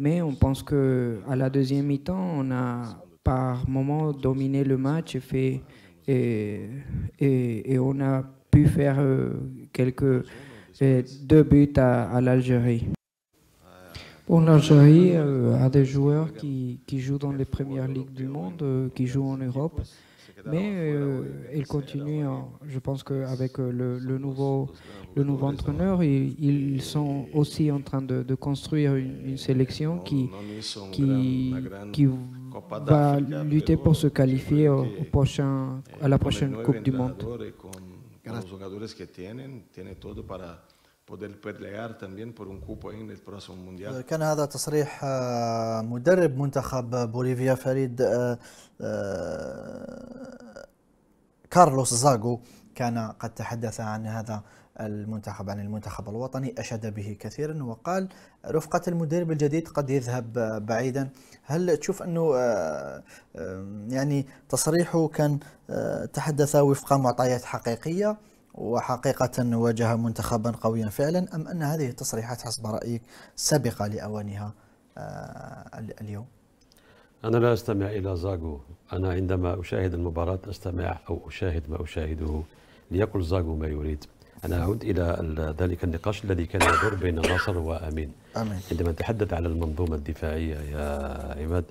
Mais on pense qu'à la deuxième mi-temps, on a, par moment, dominé le match et, fait, et, on a pu faire euh, quelques euh, deux buts à, l'Algérie. on L'Algérie euh, a des joueurs qui, jouent dans les premières ligues du monde, qui jouent en Europe, mais ils continuent Je pense qu'avec le, le, nouveau, le nouveau entraîneur, ils, sont aussi en train de, construire une, sélection qui, qui, qui va lutter pour se qualifier au, au prochain, à la prochaine Coupe du Monde. Eh, كان هذا تصريح آه، مدرب منتخب بوليفيا فريد آه، آه، كارلوس زاغو كان قد تحدث عن هذا المنتخب عن المنتخب الوطني أشاد به كثيرا وقال رفقة المدرب الجديد قد يذهب بعيدا هل تشوف انه آه، آه، يعني تصريحه كان آه، تحدث وفق معطيات حقيقيه وحقيقه واجه منتخبا قويا فعلا ام ان هذه التصريحات حسب رايك سابقه لاوانها اليوم؟ انا لا استمع الى زاغو انا عندما اشاهد المباراه استمع او اشاهد ما اشاهده ليقل زاغو ما يريد انا اعود الى ذلك النقاش الذي كان يدور بين ناصر وامين آمين. عندما نتحدث عن المنظومة الدفاعية يا عماد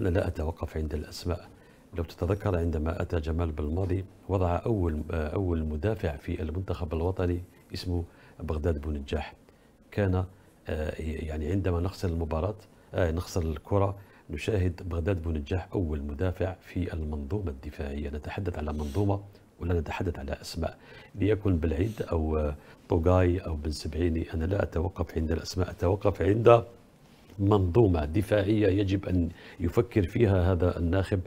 أنا لا أتوقف عند الأسماء لو تتذكر عندما أتى جمال بالماضي وضع أول أول مدافع في المنتخب الوطني اسمه بغداد بونجاح كان آه، يعني عندما نخسر المباراة آه، نخسر الكرة نشاهد بغداد بونجاح أول مدافع في المنظومة الدفاعية نتحدث على منظومة ولا نتحدث على أسماء ليكن بالعيد أو طوغاي أو بن سبعيني أنا لا أتوقف عند الأسماء أتوقف عند منظومة دفاعية يجب أن يفكر فيها هذا الناخب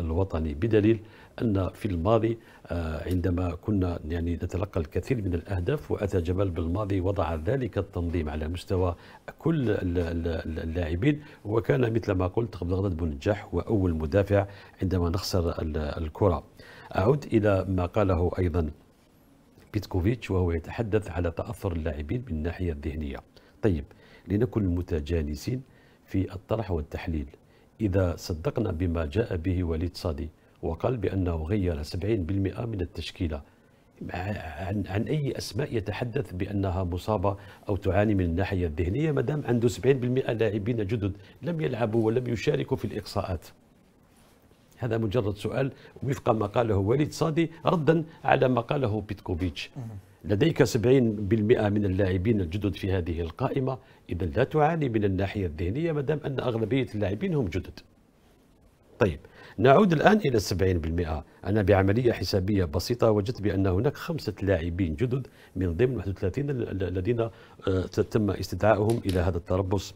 الوطني بدليل أن في الماضي آه، عندما كنا يعني نتلقى الكثير من الأهداف وأتى جمال بالماضي وضع ذلك التنظيم على مستوى كل اللاعبين وكان مثل ما قلت قبل غضب بن هو أول مدافع عندما نخسر الكرة أعود إلى ما قاله أيضا بيتكوفيتش وهو يتحدث على تأثر اللاعبين من الناحية الذهنية طيب لنكن متجانسين في الطرح والتحليل إذا صدقنا بما جاء به وليد صادي وقال بأنه غير 70% من التشكيلة عن, عن أي أسماء يتحدث بأنها مصابة أو تعاني من الناحية الذهنية مدام عنده 70% لاعبين جدد لم يلعبوا ولم يشاركوا في الإقصاءات هذا مجرد سؤال وفق ما قاله وليد صادي ردا على ما قاله بيتكوفيتش لديك 70% من اللاعبين الجدد في هذه القائمة إذا لا تعاني من الناحية الذهنية ما دام أن أغلبية اللاعبين هم جدد طيب نعود الآن إلى 70% أنا بعملية حسابية بسيطة وجدت بأن هناك خمسة لاعبين جدد من ضمن 31 الذين آه، تم استدعائهم إلى هذا التربص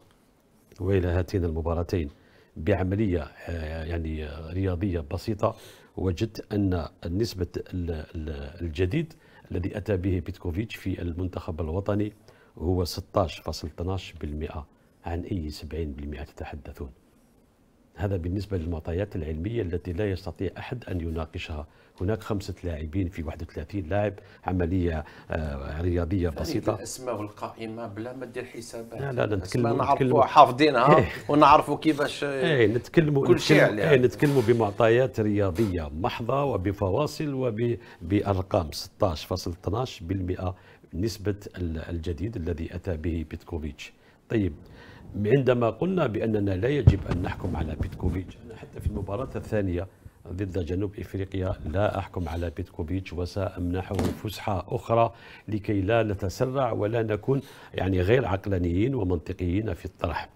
وإلى هاتين المباراتين بعملية آه، يعني رياضية بسيطة وجدت أن نسبة الجديد الذي أتى به بيتكوفيتش في المنتخب الوطني هو 16.12% عن أي 70% تتحدثون هذا بالنسبة للمعطيات العلمية التي لا يستطيع أحد أن يناقشها هناك خمسة لاعبين في 31 لاعب عملية آه، رياضية بسيطة الأسماء والقائمة بلا ما دير حسابات لا لا نتكلم نتكلم حافظينها ايه ونعرفوا كيفاش ايه نتكلموا كل شيء يعني. ايه نتكلموا بمعطيات رياضية محضة وبفواصل وبأرقام 16.12% نسبة الجديد الذي أتى به بيتكوفيتش طيب عندما قلنا بأننا لا يجب أن نحكم على بيتكوفيتش أنا حتى في المباراة الثانية ضد جنوب إفريقيا لا أحكم على بيتكوفيتش وسأمنحه فسحة أخرى لكي لا نتسرع ولا نكون يعني غير عقلانيين ومنطقيين في الطرح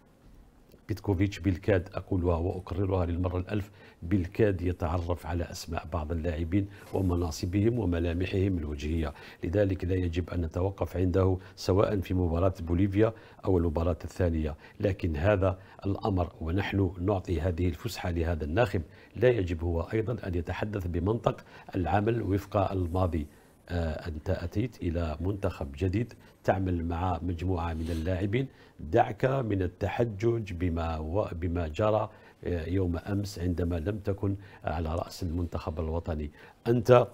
بيتكوفيتش بالكاد أقولها وأكررها للمرة الألف بالكاد يتعرف على أسماء بعض اللاعبين ومناصبهم وملامحهم الوجهية لذلك لا يجب أن نتوقف عنده سواء في مباراة بوليفيا أو المباراة الثانية لكن هذا الأمر ونحن نعطي هذه الفسحة لهذا الناخب لا يجب هو أيضا أن يتحدث بمنطق العمل وفق الماضي آه، أنت أتيت إلى منتخب جديد تعمل مع مجموعة من اللاعبين دعك من التحجج بما, و... بما جرى آه، يوم أمس عندما لم تكن على رأس المنتخب الوطني أنت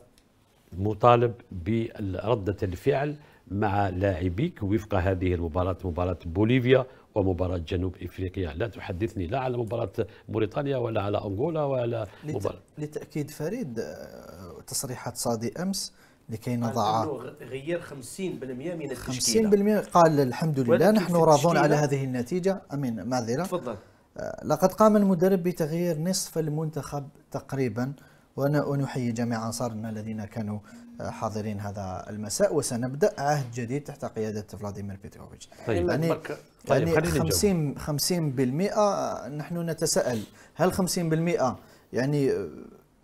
مطالب بردة الفعل مع لاعبيك وفق هذه المباراة مباراة بوليفيا ومباراة جنوب افريقيا، لا تحدثني لا على مباراة موريتانيا ولا على انغولا ولا مباراة لتأكيد فريد آه، تصريحات صادي امس لكي نضع غير 50% من التشكيله 50% قال الحمد لله نحن راضون على هذه النتيجه امين معذره تفضل آه، لقد قام المدرب بتغيير نصف المنتخب تقريبا وانا انحيي جميع انصارنا الذين كانوا آه، حاضرين هذا المساء وسنبدا عهد جديد تحت قياده فلاديمير بيتروفيتش طيب يعني طيب يعني 50 50% آه، نحن نتساءل هل 50% يعني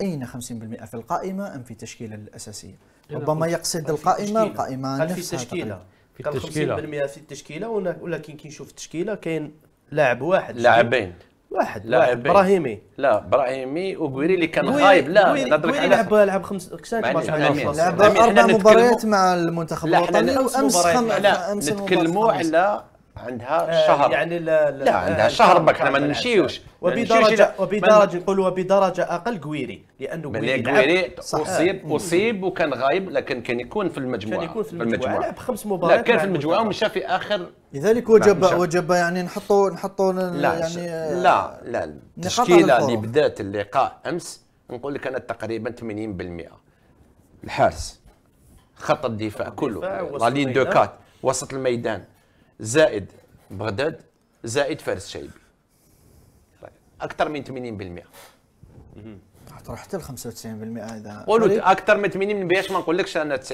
اين 50% في القائمه ام في التشكيله الاساسيه؟ ربما يقصد القائمه القائمه قال في التشكيله في التشكيله 50% في التشكيله ولكن كي نشوف التشكيله كاين لاعب واحد لاعبين واحد لاعب ابراهيمي لا ابراهيمي وكويري اللي كان غايب لا نضرب على لعب لعب خمس كسات لعب اربع مباريات مع المنتخب الوطني وامس خم... لا نتكلموا على عندها آه، شهر يعني لا, لا, لا عندها آه، شهر بك احنا ما نمشيوش وبدرجه وبدرجه نقول وبدرجه اقل قويري لانه قويري قويري اصيب اصيب وكان غايب لكن كان يكون في المجموعه كان يكون في المجموعه لعب خمس مباريات كان في المجموعه ومشى في اخر لذلك وجب وجب يعني نحطوا نحطوا لا يعني آه، لا لا التشكيله اللي بدات اللقاء امس نقول لك انا تقريبا 80% الحارس خط الدفاع كله لا لين دو كات وسط الميدان زائد بغداد زائد فارس شايبي اكثر من 80% طيب، حتى ل 95% اذا قولوا اكثر من 80 باش ما نقولكش انا 90%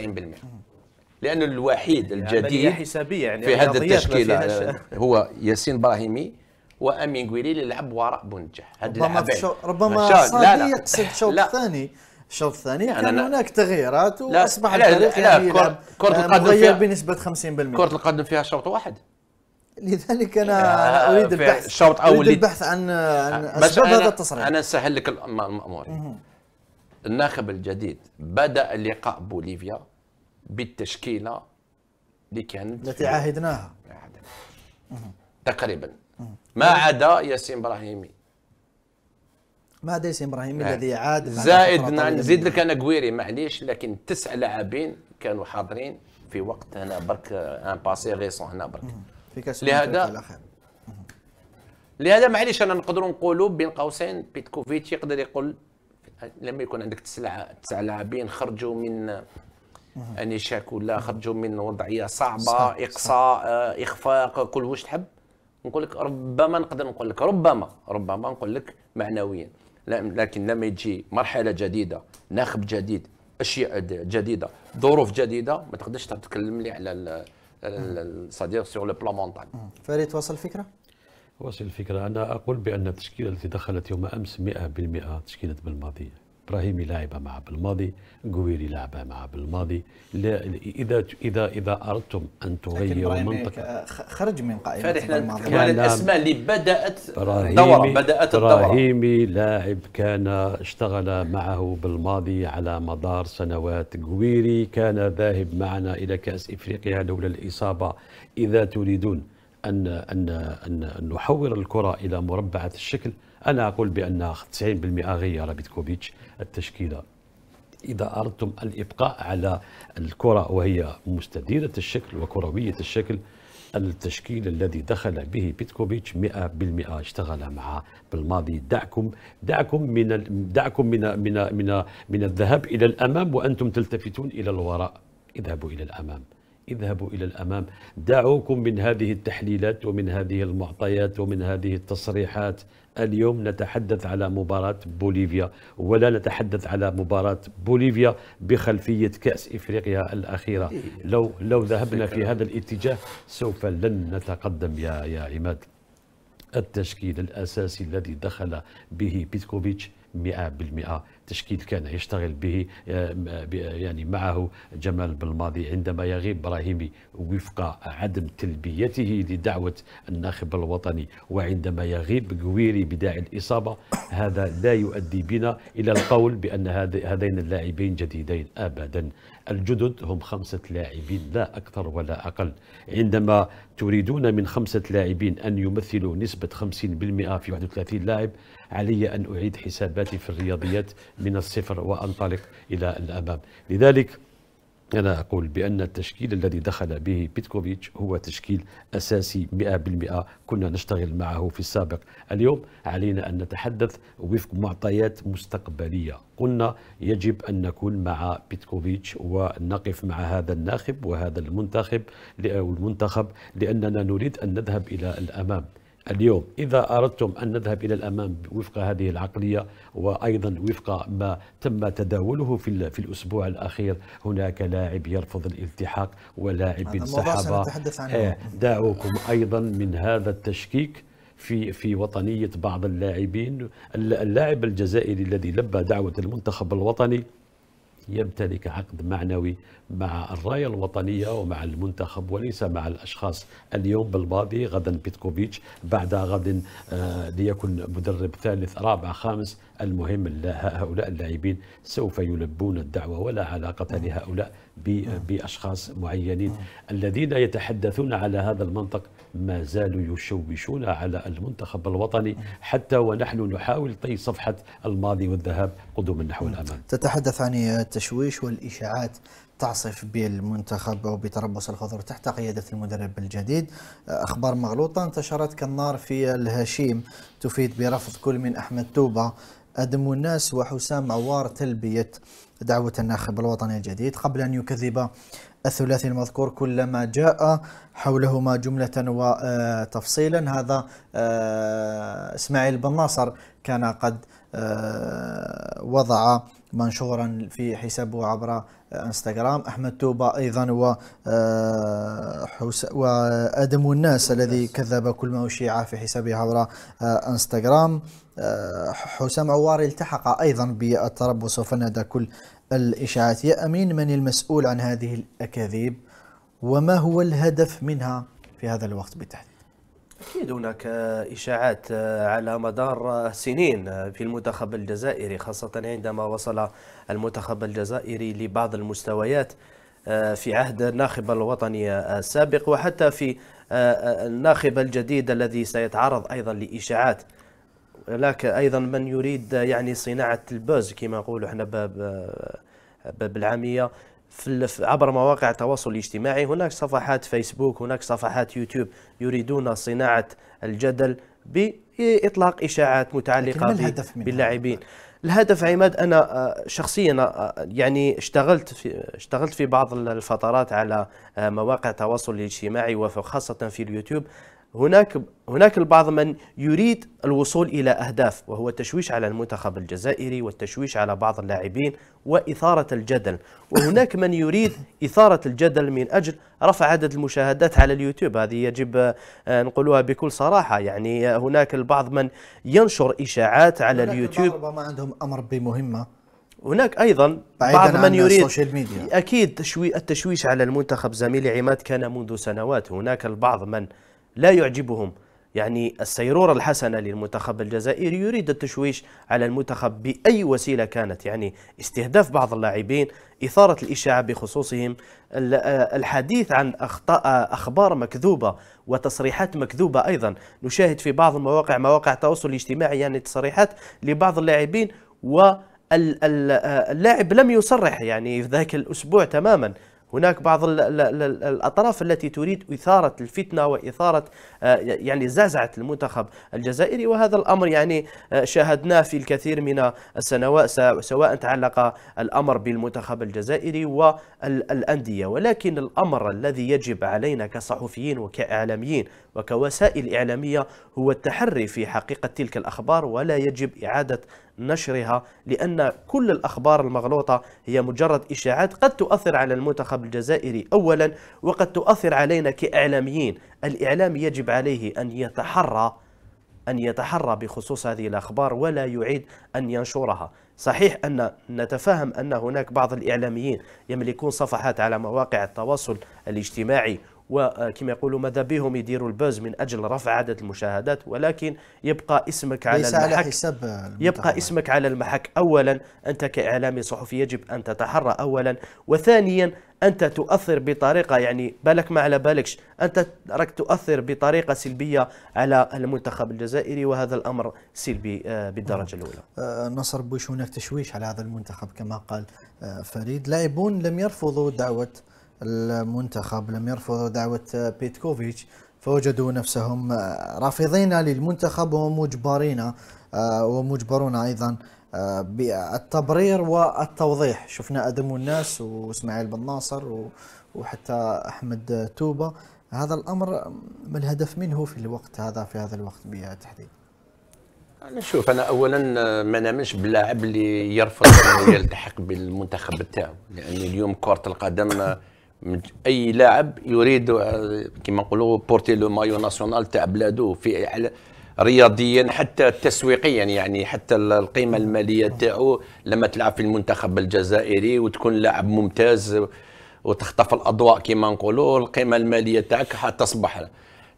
لان الوحيد يعني الجديد حسابيه يعني في هذه التشكيله آه، هو ياسين ابراهيمي وامين قويري اللي لعب وراء بنجح ربما ربما لا يقصد شوط ثاني الشوط الثاني يعني كان هناك تغييرات واصبح لا الفريق لا, يعني لا, كرة آه، القدم فيها بنسبة 50% كرة القدم فيها شوط واحد لذلك انا اريد البحث الشوط اول اريد البحث عن عن اسباب هذا التصريح انا اسهل لك الامور الناخب الجديد بدا لقاء بوليفيا بالتشكيله اللي كانت التي عهدناها تقريبا ما عدا ياسين ابراهيمي ما ديس ابراهيم آه. الذي عاد زائد نزيد لك انا قويري معليش لكن تسع لاعبين كانوا حاضرين في وقت هنا برك ان باسي ريسون هنا برك في كاس لهذا لهذا معليش انا نقدروا نقولوا بين قوسين بيتكوفيتش يقدر يقول لما يكون عندك تسع تسع لاعبين خرجوا من آه، انيشاك ولا خرجوا من وضعيه صعبه صعب. اقصاء صعب. آه، اخفاق كل واش تحب نقول لك ربما نقدر نقول لك ربما ربما نقول لك معنويا لكن لما يجي مرحله جديده ناخب جديد اشياء جديده ظروف جديده ما تقدرش تتكلم لي على صديق سور لو بلان مونتال فريد واصل الفكره واصل الفكره انا اقول بان التشكيله التي دخلت يوم امس 100% تشكيله بالماضيه ابراهيمي لعب مع بالماضي جويري لعب مع بالماضي لا اذا اذا اذا اردتم ان تغيروا إيه، منطقه خرج من قائمه فاحنا الاسماء اللي بدات دورة بدات الدوره ابراهيمي لاعب كان اشتغل معه بالماضي على مدار سنوات جويري كان ذاهب معنا الى كاس افريقيا لولا الاصابه اذا تريدون أن أن أن, نحول الكرة إلى مربعة الشكل أنا أقول بأن 90% غير بيتكوفيتش التشكيلة إذا أردتم الإبقاء على الكرة وهي مستديرة الشكل وكروية الشكل التشكيل الذي دخل به بيتكوفيتش 100% اشتغل مع بالماضي دعكم دعكم من دعكم من من من من الذهاب الى الامام وانتم تلتفتون الى الوراء اذهبوا الى الامام اذهبوا إلى الأمام دعوكم من هذه التحليلات ومن هذه المعطيات ومن هذه التصريحات اليوم نتحدث على مباراة بوليفيا ولا نتحدث على مباراة بوليفيا بخلفية كأس إفريقيا الأخيرة إيه. لو لو ذهبنا في هذا الاتجاه سوف لن نتقدم يا يا عماد التشكيل الأساسي الذي دخل به بيتكوفيتش 100% التشكيل كان يشتغل به آه، آه، يعني معه جمال بالماضي عندما يغيب ابراهيمي وفق عدم تلبيته لدعوة الناخب الوطني وعندما يغيب قويري بداعي الإصابة هذا لا يؤدي بنا إلى القول بأن هذين اللاعبين جديدين أبدا الجدد هم خمسة لاعبين لا أكثر ولا أقل عندما تريدون من خمسة لاعبين أن يمثلوا نسبة 50% في 31 لاعب علي أن أعيد حساباتي في الرياضيات من الصفر وأنطلق إلى الأمام لذلك أنا أقول بأن التشكيل الذي دخل به بيتكوفيتش هو تشكيل أساسي 100% كنا نشتغل معه في السابق اليوم علينا أن نتحدث وفق معطيات مستقبلية قلنا يجب أن نكون مع بيتكوفيتش ونقف مع هذا الناخب وهذا المنتخب المنتخب لأننا نريد أن نذهب إلى الأمام اليوم إذا أردتم أن نذهب إلى الأمام وفق هذه العقلية وأيضا وفق ما تم تداوله في, في الأسبوع الأخير هناك لاعب يرفض الالتحاق ولاعب انسحب إيه، دعوكم أيضا من هذا التشكيك في في وطنيه بعض اللاعبين اللاعب الجزائري الذي لبى دعوه المنتخب الوطني يمتلك عقد معنوي مع الراية الوطنية ومع المنتخب وليس مع الأشخاص اليوم بالباضي غدا بيتكوفيتش بعد غد آه، ليكن مدرب ثالث رابع خامس المهم هؤلاء اللاعبين سوف يلبون الدعوة ولا علاقة لهؤلاء آه. بأشخاص معينين آه. الذين يتحدثون على هذا المنطق ما زالوا يشوشون على المنتخب الوطني حتى ونحن نحاول طي صفحة الماضي والذهاب قدوما نحو نعم. الأمام تتحدث عن التشويش والإشاعات تعصف بالمنتخب وبتربص الخضر تحت قيادة المدرب الجديد أخبار مغلوطة انتشرت كالنار في الهشيم تفيد برفض كل من أحمد توبة أدم الناس وحسام عوار تلبية دعوة الناخب الوطني الجديد قبل أن يكذب الثلاثي المذكور كلما جاء حولهما جملة وتفصيلا آه، هذا آه، إسماعيل بن ناصر كان قد آه، وضع منشورا في حسابه عبر انستغرام احمد توبه ايضا و وادم الناس الذي كذب كل ما اشيع في حسابه عبر انستغرام حسام عواري التحق ايضا بالتربص وفند كل الإشاعات يا أمين من المسؤول عن هذه الأكاذيب وما هو الهدف منها في هذا الوقت بالتحديد أكيد هناك إشاعات على مدار سنين في المنتخب الجزائري خاصة عندما وصل المنتخب الجزائري لبعض المستويات في عهد الناخب الوطني السابق وحتى في الناخب الجديد الذي سيتعرض أيضا لإشاعات هناك ايضا من يريد يعني صناعه البوز كما نقولوا احنا بالعاميه في عبر مواقع التواصل الاجتماعي هناك صفحات فيسبوك هناك صفحات يوتيوب يريدون صناعه الجدل باطلاق اشاعات متعلقه باللاعبين الهدف عماد انا آه، شخصيا آه، يعني اشتغلت في اشتغلت في بعض الفترات على آه، مواقع التواصل الاجتماعي وخاصه في اليوتيوب هناك هناك البعض من يريد الوصول الى اهداف وهو التشويش على المنتخب الجزائري والتشويش على بعض اللاعبين واثاره الجدل وهناك من يريد اثاره الجدل من اجل رفع عدد المشاهدات على اليوتيوب هذه يجب آه، نقولها بكل صراحه يعني آه، هناك البعض من ينشر اشاعات على اليوتيوب ربما عندهم امر بمهمه هناك ايضا بعض من يريد السوشيال ميديا. اكيد التشويش على المنتخب زميلي عماد كان منذ سنوات هناك البعض من لا يعجبهم يعني السيرورة الحسنة للمنتخب الجزائري يريد التشويش على المنتخب بأي وسيلة كانت يعني استهداف بعض اللاعبين إثارة الإشاعة بخصوصهم آه، الحديث عن أخطاء أخبار مكذوبة وتصريحات مكذوبة أيضا نشاهد في بعض المواقع مواقع التواصل الاجتماعي يعني تصريحات لبعض اللاعبين و آه، اللاعب لم يصرح يعني في ذاك الأسبوع تماما هناك بعض الأطراف التي تريد إثارة الفتنة وإثارة آه، يعني زعزعة المنتخب الجزائري وهذا الأمر يعني آه، شاهدناه في الكثير من السنوات سواء تعلق الأمر بالمنتخب الجزائري والأندية ولكن الأمر الذي يجب علينا كصحفيين وكإعلاميين وكوسائل إعلامية هو التحري في حقيقة تلك الأخبار ولا يجب إعادة نشرها لأن كل الأخبار المغلوطة هي مجرد إشاعات قد تؤثر على المنتخب الجزائري أولا وقد تؤثر علينا كإعلاميين الإعلام يجب عليه أن يتحرى أن يتحرى بخصوص هذه الأخبار ولا يعيد أن ينشرها صحيح أن نتفهم أن هناك بعض الإعلاميين يملكون صفحات على مواقع التواصل الاجتماعي وكما يقولوا ماذا بهم يديروا الباز من اجل رفع عدد المشاهدات ولكن يبقى اسمك على ليس المحك على حساب يبقى اسمك على المحك اولا انت كاعلامي صحفي يجب ان تتحرى اولا وثانيا انت تؤثر بطريقه يعني بالك ما على بالكش انت راك تؤثر بطريقه سلبيه على المنتخب الجزائري وهذا الامر سلبي آه، بالدرجه نعم. الاولى. آه، نصر بوش هناك تشويش على هذا المنتخب كما قال آه، فريد، لاعبون لم يرفضوا دعوه المنتخب لم يرفضوا دعوة بيتكوفيتش فوجدوا نفسهم رافضين للمنتخب ومجبرين آه، ومجبرون أيضا آه، بالتبرير والتوضيح شفنا أدم الناس وإسماعيل بن ناصر وحتى أحمد توبة هذا الأمر ما الهدف منه في الوقت هذا في هذا الوقت بالتحديد انا شوف انا اولا آه، ما نامنش باللاعب اللي يرفض انه يلتحق بالمنتخب تاعو لان يعني اليوم كره القدم اي لاعب يريد آه، كما نقولوا بورتي لو مايو ناسيونال تاع بلادو في رياضيا حتى تسويقيا يعني حتى القيمه الماليه تاعو لما تلعب في المنتخب الجزائري وتكون لاعب ممتاز وتخطف الاضواء كما نقولوا القيمه الماليه تاعك حتصبح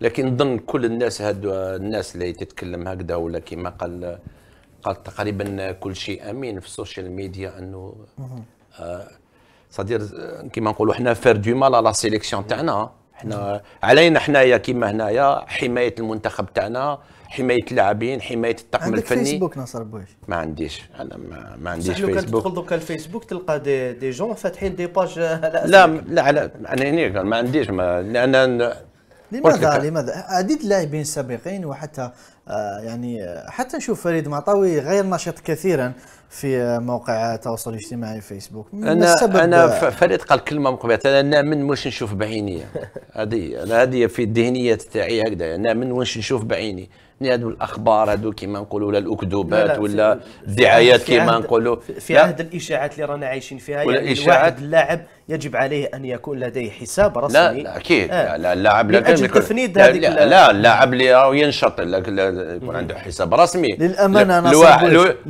لكن نظن كل الناس هادو الناس اللي تتكلم هكذا ولا كما قال قال تقريبا كل شيء امين في السوشيال ميديا انه آه سادير euh, كيما نقولوا حنا فير دو مال على سيليكسيون تاعنا حنا علينا حنايا كيما هنايا حمايه المنتخب تاعنا حمايه اللاعبين حمايه الطاقم الفني عندك فيسبوك ناصر بويش ما عنديش انا ما, ما عنديش فيسبوك تدخل دوكا الفيسبوك تلقى دي, دي جون فاتحين دي باج لا لا لا على انا هنا ما عنديش ما لان لماذا لماذا عديد اللاعبين السابقين وحتى آه يعني آه، حتى نشوف فريد معطاوي غير نشط كثيرا في موقع التواصل الاجتماعي فيسبوك انا السبب انا فريد قال كلمه مقبله انا نامن واش نشوف بعيني هذه انا هذه في الذهنيات تاعي هكذا نامن واش نشوف بعيني هذو الاخبار هذو كيما نقولوا ولا الاكذوبات ولا الدعايات كيما نقولوا في عهد الاشاعات اللي رانا عايشين فيها يعني الواحد اللاعب يجب عليه ان يكون لديه حساب رسمي لا, لا اكيد آه. لا اللاعب لا تفنيد لا, لا اللاعب اللي ينشط يكون عنده حساب رسمي للامانه انا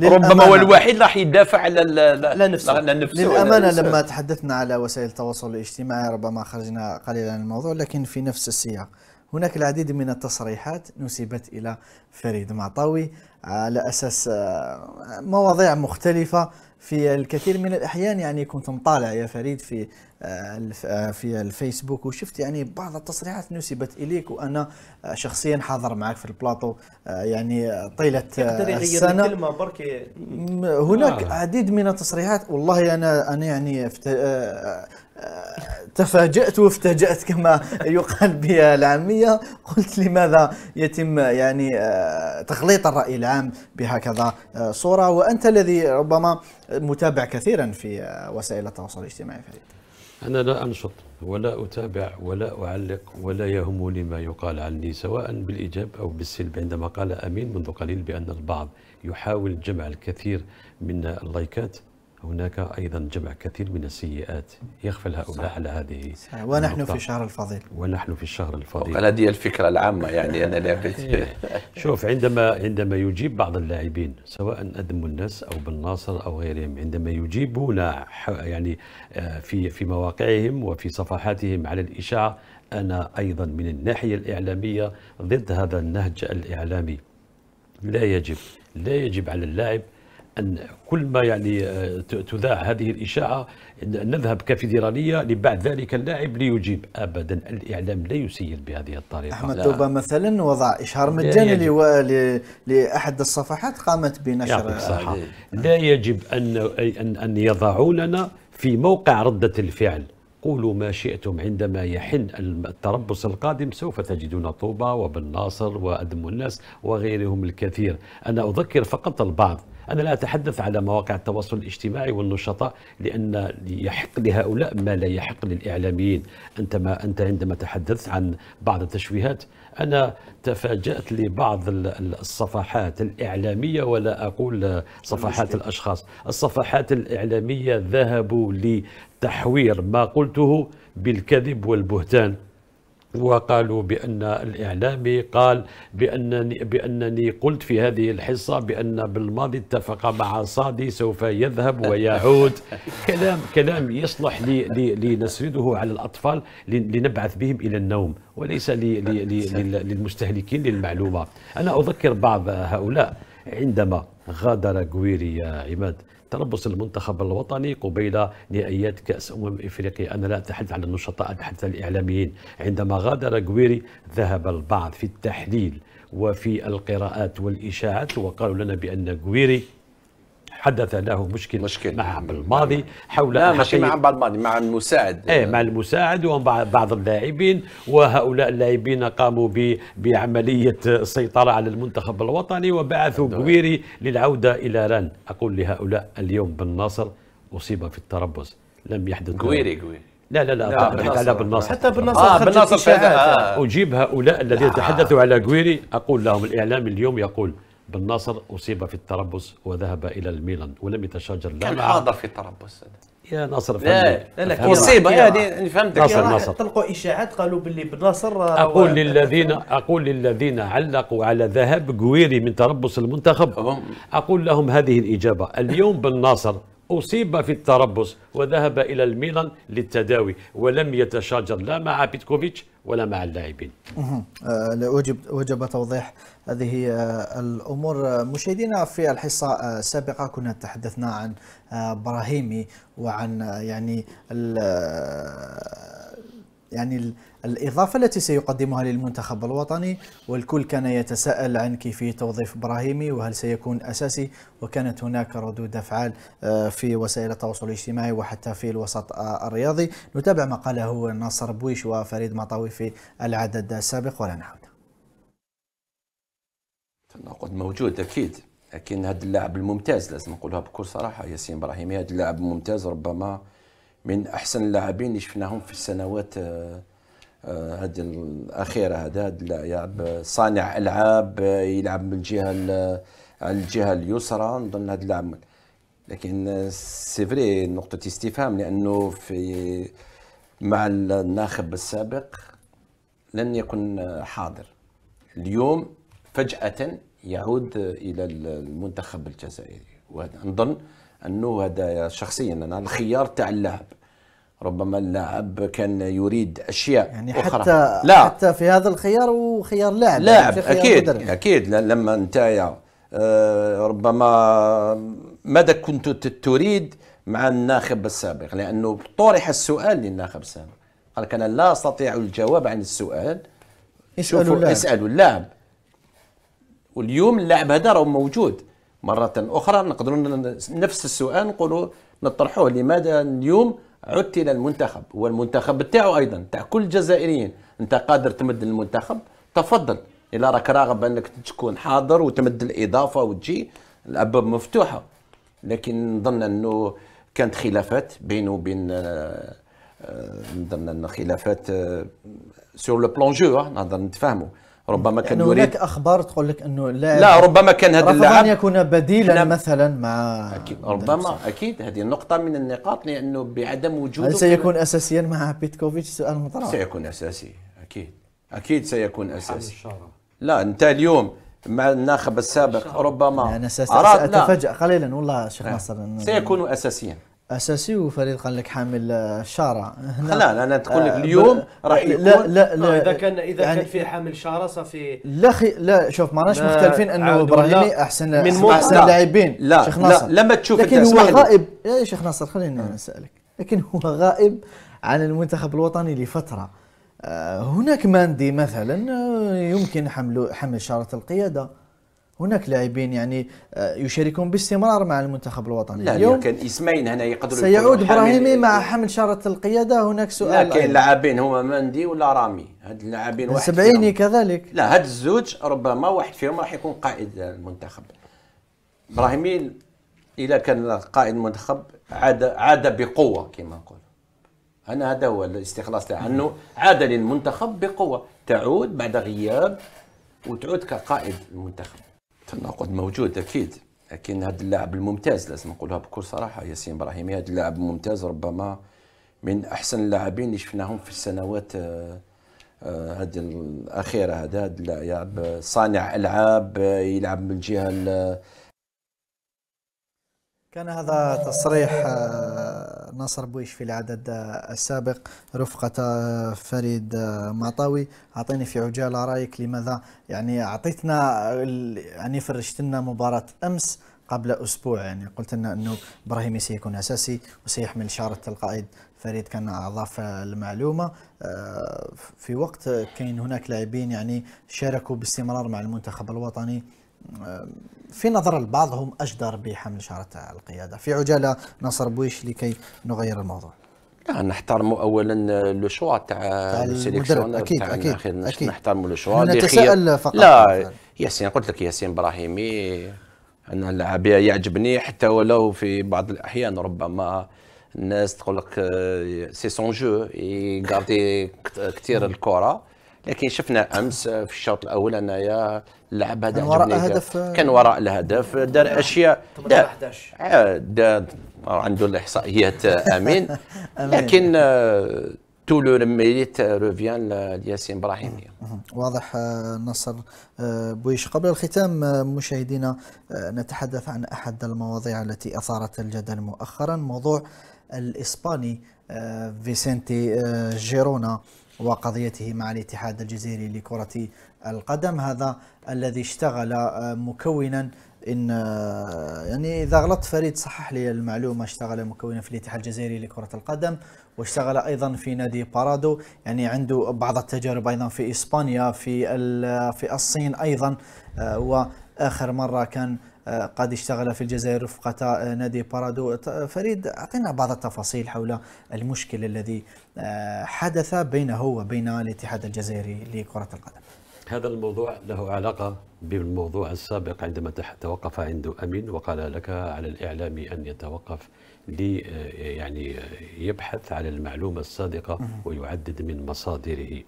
ربما هو الوحيد راح يدافع على نفسه لا نفسه للامانه لما تحدثنا على وسائل التواصل الاجتماعي ربما خرجنا قليلا عن الموضوع لكن في نفس السياق هناك العديد من التصريحات نسبت إلى فريد معطوي آه، على أساس آه، مواضيع مختلفة في الكثير من الأحيان يعني كنت مطالع يا فريد في آه، في الفيسبوك وشفت يعني بعض التصريحات نسبت اليك وانا شخصيا حاضر معك في البلاطو يعني طيله السنه بركي هناك العديد عديد من التصريحات والله انا انا يعني تفاجأت وافتاجأت كما يقال بالعامية قلت لماذا يتم يعني آه، تخليط الرأي العام بهكذا آه، صورة وأنت الذي ربما متابع كثيرا في آه، وسائل التواصل الاجتماعي فريد أنا لا أنشط ولا أتابع ولا أعلق ولا يهمني ما يقال عني سواء بالإيجاب أو بالسلب عندما قال أمين منذ قليل بأن البعض يحاول جمع الكثير من اللايكات هناك أيضا جمع كثير من السيئات يغفل هؤلاء على هذه ونحن في الشهر الفضيل ونحن في الشهر الفضيل أنا دي الفكرة العامة يعني أنا لابد إيه. شوف عندما عندما يجيب بعض اللاعبين سواء أدم الناس أو بن ناصر أو غيرهم عندما يجيبون يعني آه، في في مواقعهم وفي صفحاتهم على الإشاعة أنا أيضا من الناحية الإعلامية ضد هذا النهج الإعلامي لا يجب لا يجب على اللاعب ان كل ما يعني آه، تذاع هذه الاشاعه نذهب كفيدراليه لبعد ذلك اللاعب ليجيب ابدا الاعلام لا يسير بهذه الطريقه احمد توبه مثلا وضع اشهار مجاني لاحد الصفحات قامت بنشر صحة. لا يجب ان ان ان يضعوننا في موقع رده الفعل قولوا ما شئتم عندما يحن التربص القادم سوف تجدون طوبة وبن ناصر وأدم الناس وغيرهم الكثير أنا أذكر فقط البعض أنا لا أتحدث على مواقع التواصل الاجتماعي والنشطاء لأن يحق لهؤلاء ما لا يحق للإعلاميين أنت, ما أنت عندما تحدثت عن بعض التشويهات أنا تفاجأت لبعض الصفحات الإعلامية ولا أقول صفحات الأشخاص الصفحات الإعلامية ذهبوا لتحوير ما قلته بالكذب والبهتان وقالوا بأن الإعلامي قال بأنني, بأنني قلت في هذه الحصة بأن بالماضي اتفق مع صادي سوف يذهب ويعود كلام كلام يصلح لنسرده على الأطفال لنبعث بهم إلى النوم وليس للمستهلكين للمعلومة أنا أذكر بعض هؤلاء عندما غادر جويري يا عماد تربص المنتخب الوطني قبيل نهائيات كأس أمم إفريقيا أنا لا أتحدث عن النشطاء أتحدث عن الإعلاميين عندما غادر جويري ذهب البعض في التحليل وفي القراءات والإشاعات وقالوا لنا بأن جويري حدث له مشكل, مشكل. مع بالماضي حول لا ماشي مع بالماضي مع المساعد ايه مع المساعد وبعض اللاعبين وهؤلاء اللاعبين قاموا بعمليه السيطره على المنتخب الوطني وبعثوا بويري للعوده الى رن اقول لهؤلاء اليوم بن ناصر اصيب في التربص لم يحدث قويري قويري لا لا لا, لا على بن ناصر حتى بن ناصر آه بن ناصر آه. اجيب هؤلاء الذين تحدثوا على جويري اقول لهم الاعلام اليوم يقول بالنصر أصيب في التربص وذهب إلى الميلان ولم يتشاجر لا كان حاضر في التربص يا نصر فهمني لا لا اصيب يعني فهمتك نصر نصر طلقوا إشاعات قالوا باللي ناصر آه، أقول للذين أقول للذين علقوا على ذهاب قويري من تربص المنتخب أقول لهم هذه الإجابة اليوم بالنصر أصيب في التربص وذهب إلى الميلان للتداوي ولم يتشاجر لا مع بيتكوفيتش ولا مع اللاعبين آه، وجب وجب توضيح هذه آه، الامور آه، مشاهدينا في الحصه السابقه كنا تحدثنا عن براهيمي وعن يعني يعني الإضافة التي سيقدمها للمنتخب الوطني والكل كان يتساءل عن كيفية توظيف إبراهيمي وهل سيكون أساسي وكانت هناك ردود أفعال آه، في وسائل التواصل الاجتماعي وحتى في الوسط آه، الرياضي نتابع ما قاله ناصر بويش وفريد مطاوي في العدد السابق ولا نعود تناقض موجود أكيد لكن هذا اللاعب الممتاز لازم نقولها بكل صراحة ياسين إبراهيمي هذا اللاعب الممتاز ربما من أحسن اللاعبين اللي شفناهم في السنوات آه آه، هذه الاخيره هذا اللاعب صانع العاب يلعب من الجهه على الجهه اليسرى نظن هذا اللاعب لكن سي فري نقطه استفهام لانه في مع الناخب السابق لم يكن حاضر اليوم فجاه يعود الى المنتخب الجزائري وهذا نظن انه هذا شخصيا انا الخيار تاع اللاعب ربما اللاعب كان يريد اشياء يعني حتى أخرى. حتى لا. حتى في هذا الخيار وخيار لاعب لاعب يعني اكيد مدرب. اكيد لما انت آه ربما ماذا كنت تريد مع الناخب السابق لانه طرح السؤال للناخب السابق قال لك انا لا استطيع الجواب عن السؤال اسالوا اللاعب اسالوا اللاعب واليوم اللاعب هذا راه موجود مره اخرى نقدروا نفس السؤال نقولوا نطرحوه لماذا اليوم عدت الى المنتخب والمنتخب بتاعه ايضا تاع كل الجزائريين انت قادر تمد المنتخب تفضل الى راك راغب انك تكون حاضر وتمد الاضافه وتجي الابواب مفتوحه لكن نظن انه كانت خلافات بينه وبين آه، آه، نظن انه خلافات سور لو بلون جو نهضر نتفاهموا ربما كان يعني هناك اخبار تقول لك انه لا لا ربما كان هذا اللاعب ان يكون بديلا مثلا مع اكيد ربما اكيد هذه نقطه من النقاط لانه بعدم وجوده هل سيكون اساسيا مع بيتكوفيتش سؤال مطروح سيكون اساسي اكيد اكيد سيكون اساسي لا انت اليوم مع الناخب السابق ربما يعني انا اتفاجئ قليلا والله شيخ ناصر سيكون اساسيا اساسي وفريق قال لك حامل الشاره آه، هنا لا انا آه، تقول لك اليوم راح يكون لا لا آه، لا اذا كان اذا يعني كان في حامل شاره صافي لا خي لا شوف ما راناش مختلفين انه ابراهيمي احسن من احسن, أحسن لاعبين لا شيخ ناصر لا لما تشوف لكن هو غائب إيه، يا شيخ ناصر خليني نسالك لكن هو غائب عن المنتخب الوطني لفتره هناك ماندي مثلا يمكن حمله حمل شاره القياده هناك لاعبين يعني آه، يشاركون باستمرار مع المنتخب الوطني لا اليوم كان اسمين هنا يقدروا سيعود ابراهيمي إيه؟ مع حمل شاره القياده هناك سؤال لا كاين لاعبين هما مندي ولا رامي هاد اللاعبين واحد سبعيني كذلك لا هاد الزوج ربما واحد فيهم راح يكون قائد المنتخب ابراهيمي اذا كان قائد المنتخب عاد عاد بقوه كما نقول انا هذا هو الاستخلاص تاع انه عاد للمنتخب بقوه تعود بعد غياب وتعود كقائد المنتخب تناقض موجود اكيد لكن هذا اللاعب الممتاز لازم نقولها بكل صراحه ياسين ابراهيمي هذا اللاعب الممتاز ربما من احسن اللاعبين اللي شفناهم في السنوات آه، آه، هذه الاخيره هذا اللاعب آه، صانع العاب يلعب من الجهه كان هذا تصريح آه، ناصر بويش في العدد آه، السابق رفقة آه، فريد مطاوي أعطيني في عجالة رأيك لماذا يعني أعطيتنا يعني فرجت لنا مباراة أمس قبل أسبوع يعني قلت لنا أنه إبراهيمي سيكون أساسي وسيحمل شارة القائد فريد كان أضاف المعلومة في وقت كان هناك لاعبين يعني شاركوا باستمرار مع المنتخب الوطني في نظر البعض هم أجدر بحمل شارة القيادة في عجالة ناصر بويش لكي نغير الموضوع لا نحترموا اولا لو شوا تاع السيليكسيون اكيد اكيد, أكيد. نحترموا لو شوا نتساءل فقط لا ياسين قلت لك ياسين ابراهيمي انا اللاعب يعجبني حتى ولو في بعض الاحيان ربما الناس تقول لك سي سون جو يغاردي كثير الكره لكن شفنا امس في الشوط الاول انايا اللعب هذا كان وراء الهدف كان وراء الهدف دار اشياء دار 11 آه، آه، عنده الاحصائيات آه، امين لكن تولو لو روفيان لياسين ابراهيمي واضح نصر بويش قبل الختام مشاهدينا نتحدث عن احد المواضيع التي اثارت الجدل مؤخرا موضوع الاسباني فيسنتي جيرونا وقضيته مع الاتحاد الجزائري لكرة القدم هذا الذي اشتغل مكونا ان يعني اذا غلطت فريد صحح لي المعلومه اشتغل مكونا في الاتحاد الجزائري لكره القدم واشتغل ايضا في نادي بارادو يعني عنده بعض التجارب ايضا في اسبانيا في في الصين ايضا واخر مره كان قد اشتغل في الجزائر رفقة نادي بارادو فريد أعطينا بعض التفاصيل حول المشكل الذي آه، حدث بينه وبين الاتحاد الجزائري لكرة القدم هذا الموضوع له علاقة بالموضوع السابق عندما توقف عنده أمين وقال لك على الإعلام أن يتوقف لي آه، يعني آه، يبحث على المعلومة الصادقة ويعدد من مصادره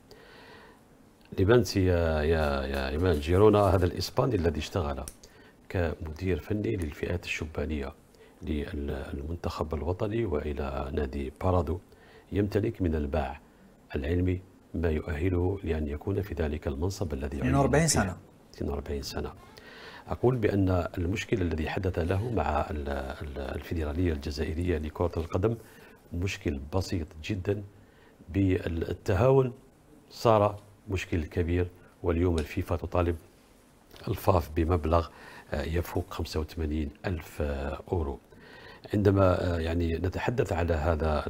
لبنسي يا يا يا إيمان جيرونا هذا الإسباني الذي اشتغل كمدير فني للفئات الشبانية للمنتخب الوطني وإلى نادي بارادو يمتلك من الباع العلمي ما يؤهله لأن يكون في ذلك المنصب الذي 42 سنة 42 سنة أقول بأن المشكل الذي حدث له مع الفيدرالية الجزائرية لكرة القدم مشكل بسيط جدا بالتهاون صار مشكل كبير واليوم الفيفا تطالب الفاف بمبلغ آه، يفوق 85 ألف أورو عندما آه، يعني نتحدث على هذا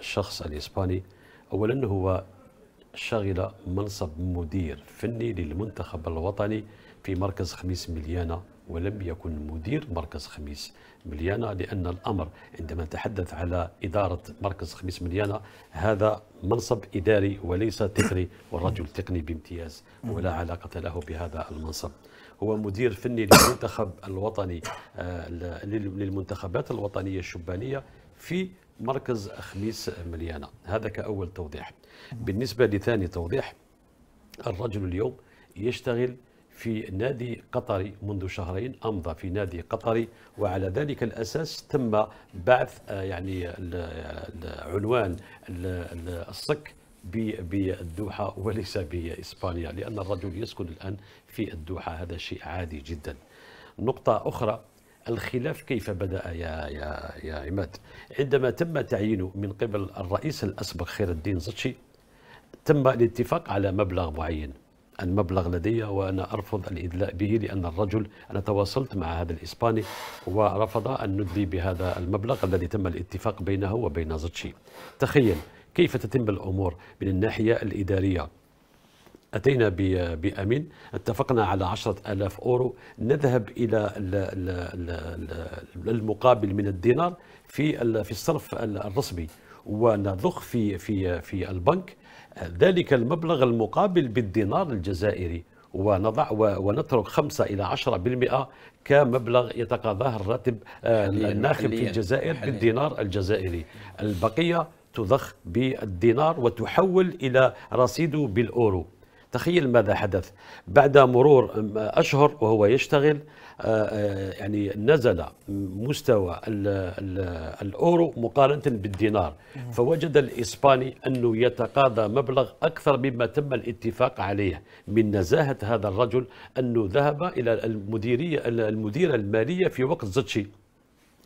الشخص الإسباني أولا هو شغل منصب مدير فني للمنتخب الوطني في مركز خميس مليانة ولم يكن مدير مركز خميس مليانة لأن الأمر عندما نتحدث على إدارة مركز خميس مليانة هذا منصب إداري وليس تقني والرجل تقني بامتياز ولا علاقة له بهذا المنصب هو مدير فني للمنتخب الوطني آه، للمنتخبات الوطنية الشبانية في مركز خميس مليانة هذا كأول توضيح بالنسبة لثاني توضيح الرجل اليوم يشتغل في نادي قطري منذ شهرين امضى في نادي قطري وعلى ذلك الاساس تم بعث آه، يعني عنوان الصك بالدوحه وليس باسبانيا لان الرجل يسكن الان في الدوحة هذا شيء عادي جدا نقطة أخرى الخلاف كيف بدأ يا يا يا عماد عندما تم تعيينه من قبل الرئيس الأسبق خير الدين زتشي تم الاتفاق على مبلغ معين المبلغ لدي وأنا أرفض الإدلاء به لأن الرجل أنا تواصلت مع هذا الإسباني ورفض أن ندلي بهذا المبلغ الذي تم الاتفاق بينه وبين زتشي تخيل كيف تتم الأمور من الناحية الإدارية أتينا بأمين اتفقنا على عشرة ألاف أورو نذهب إلى المقابل من الدينار في في الصرف الرسمي ونضخ في في في البنك ذلك المبلغ المقابل بالدينار الجزائري ونضع ونترك 5 إلى 10% كمبلغ يتقاضاه الراتب آه، الناخب في الجزائر بالدينار الجزائري البقية تضخ بالدينار وتحول إلى رصيده بالأورو تخيل ماذا حدث بعد مرور أشهر وهو يشتغل آه، آه، يعني نزل مستوى الأورو مقارنة بالدينار نعم. فوجد الإسباني أنه يتقاضى مبلغ أكثر مما تم الاتفاق عليه من نزاهة هذا الرجل أنه ذهب إلى المديرية المديرة المالية في وقت زتشي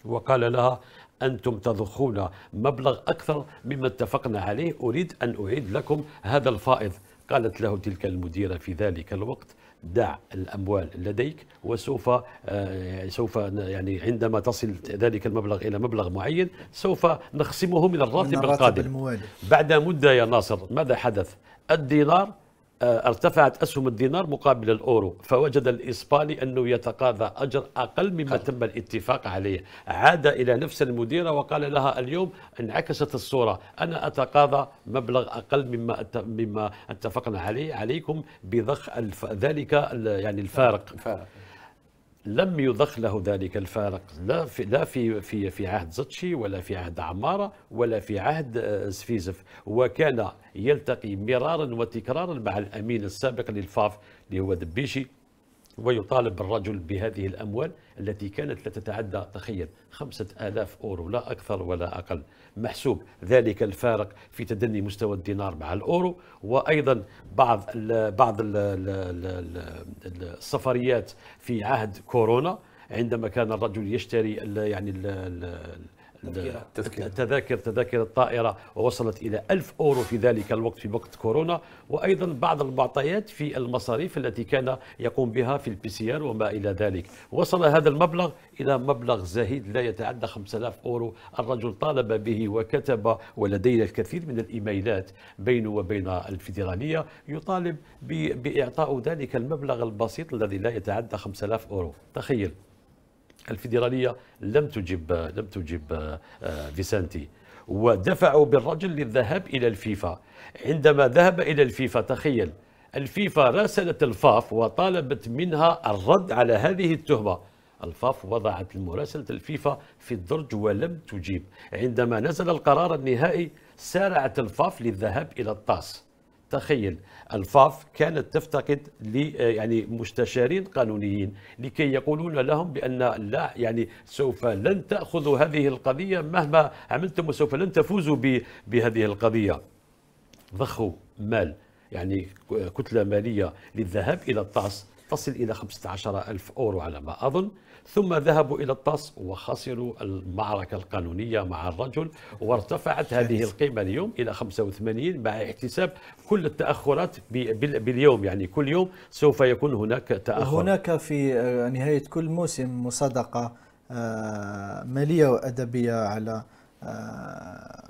وقال لها أنتم تضخون مبلغ أكثر مما اتفقنا عليه أريد أن أعيد لكم هذا الفائض قالت له تلك المديرة في ذلك الوقت دع الاموال لديك وسوف آه، سوف يعني عندما تصل ذلك المبلغ الى مبلغ معين سوف نخصمه من الراتب, القادم بعد مده يا ناصر ماذا حدث الدينار آه، ارتفعت أسهم الدينار مقابل الأورو فوجد الإسباني أنه يتقاضى أجر أقل مما تم الاتفاق عليه عاد إلى نفس المديرة وقال لها اليوم انعكست الصورة أنا أتقاضى مبلغ أقل مما مما اتفقنا عليه عليكم بضخ ذلك يعني الفارق, الفارق. لم يضخ له ذلك الفارق لا في لا في في في عهد زتشي ولا في عهد عماره ولا في عهد آه، سفيزف وكان يلتقي مرارا وتكرارا مع الامين السابق للفاف اللي هو دبيشي ويطالب الرجل بهذه الأموال التي كانت لا تتعدى تخيل 5000 أورو لا أكثر ولا أقل محسوب ذلك الفارق في تدني مستوى الدينار مع الاورو وايضا بعض الـ بعض الـ الـ السفريات في عهد كورونا عندما كان الرجل يشتري الـ يعني الـ الـ التذكرة تذاكر تذاكر الطائرة ووصلت إلى ألف أورو في ذلك الوقت في وقت كورونا وأيضا بعض المعطيات في المصاريف التي كان يقوم بها في البي سي ار وما إلى ذلك وصل هذا المبلغ إلى مبلغ زهيد لا يتعدى 5000 أورو الرجل طالب به وكتب ولدينا الكثير من الإيميلات بينه وبين الفيدرالية يطالب بإعطاء ذلك المبلغ البسيط الذي لا يتعدى 5000 أورو تخيل الفيدراليه لم تجب لم تجب آه، فيسانتي ودفعوا بالرجل للذهاب الى الفيفا عندما ذهب الى الفيفا تخيل الفيفا راسلت الفاف وطالبت منها الرد على هذه التهمه الفاف وضعت مراسلة الفيفا في الدرج ولم تجيب عندما نزل القرار النهائي سارعت الفاف للذهاب إلى الطاس تخيل الفاف كانت تفتقد يعني مستشارين قانونيين لكي يقولون لهم بان لا يعني سوف لن تاخذوا هذه القضيه مهما عملتم وسوف لن تفوزوا بهذه القضيه ضخوا مال يعني كتله ماليه للذهاب الى الطعس تصل الى 15000 اورو على ما اظن ثم ذهبوا إلى الطاس وخسروا المعركة القانونية مع الرجل وارتفعت هذه القيمة اليوم إلى 85 مع احتساب كل التأخرات باليوم يعني كل يوم سوف يكون هناك تأخر هناك في آه، نهاية كل موسم مصادقة آه، مالية وأدبية على آه،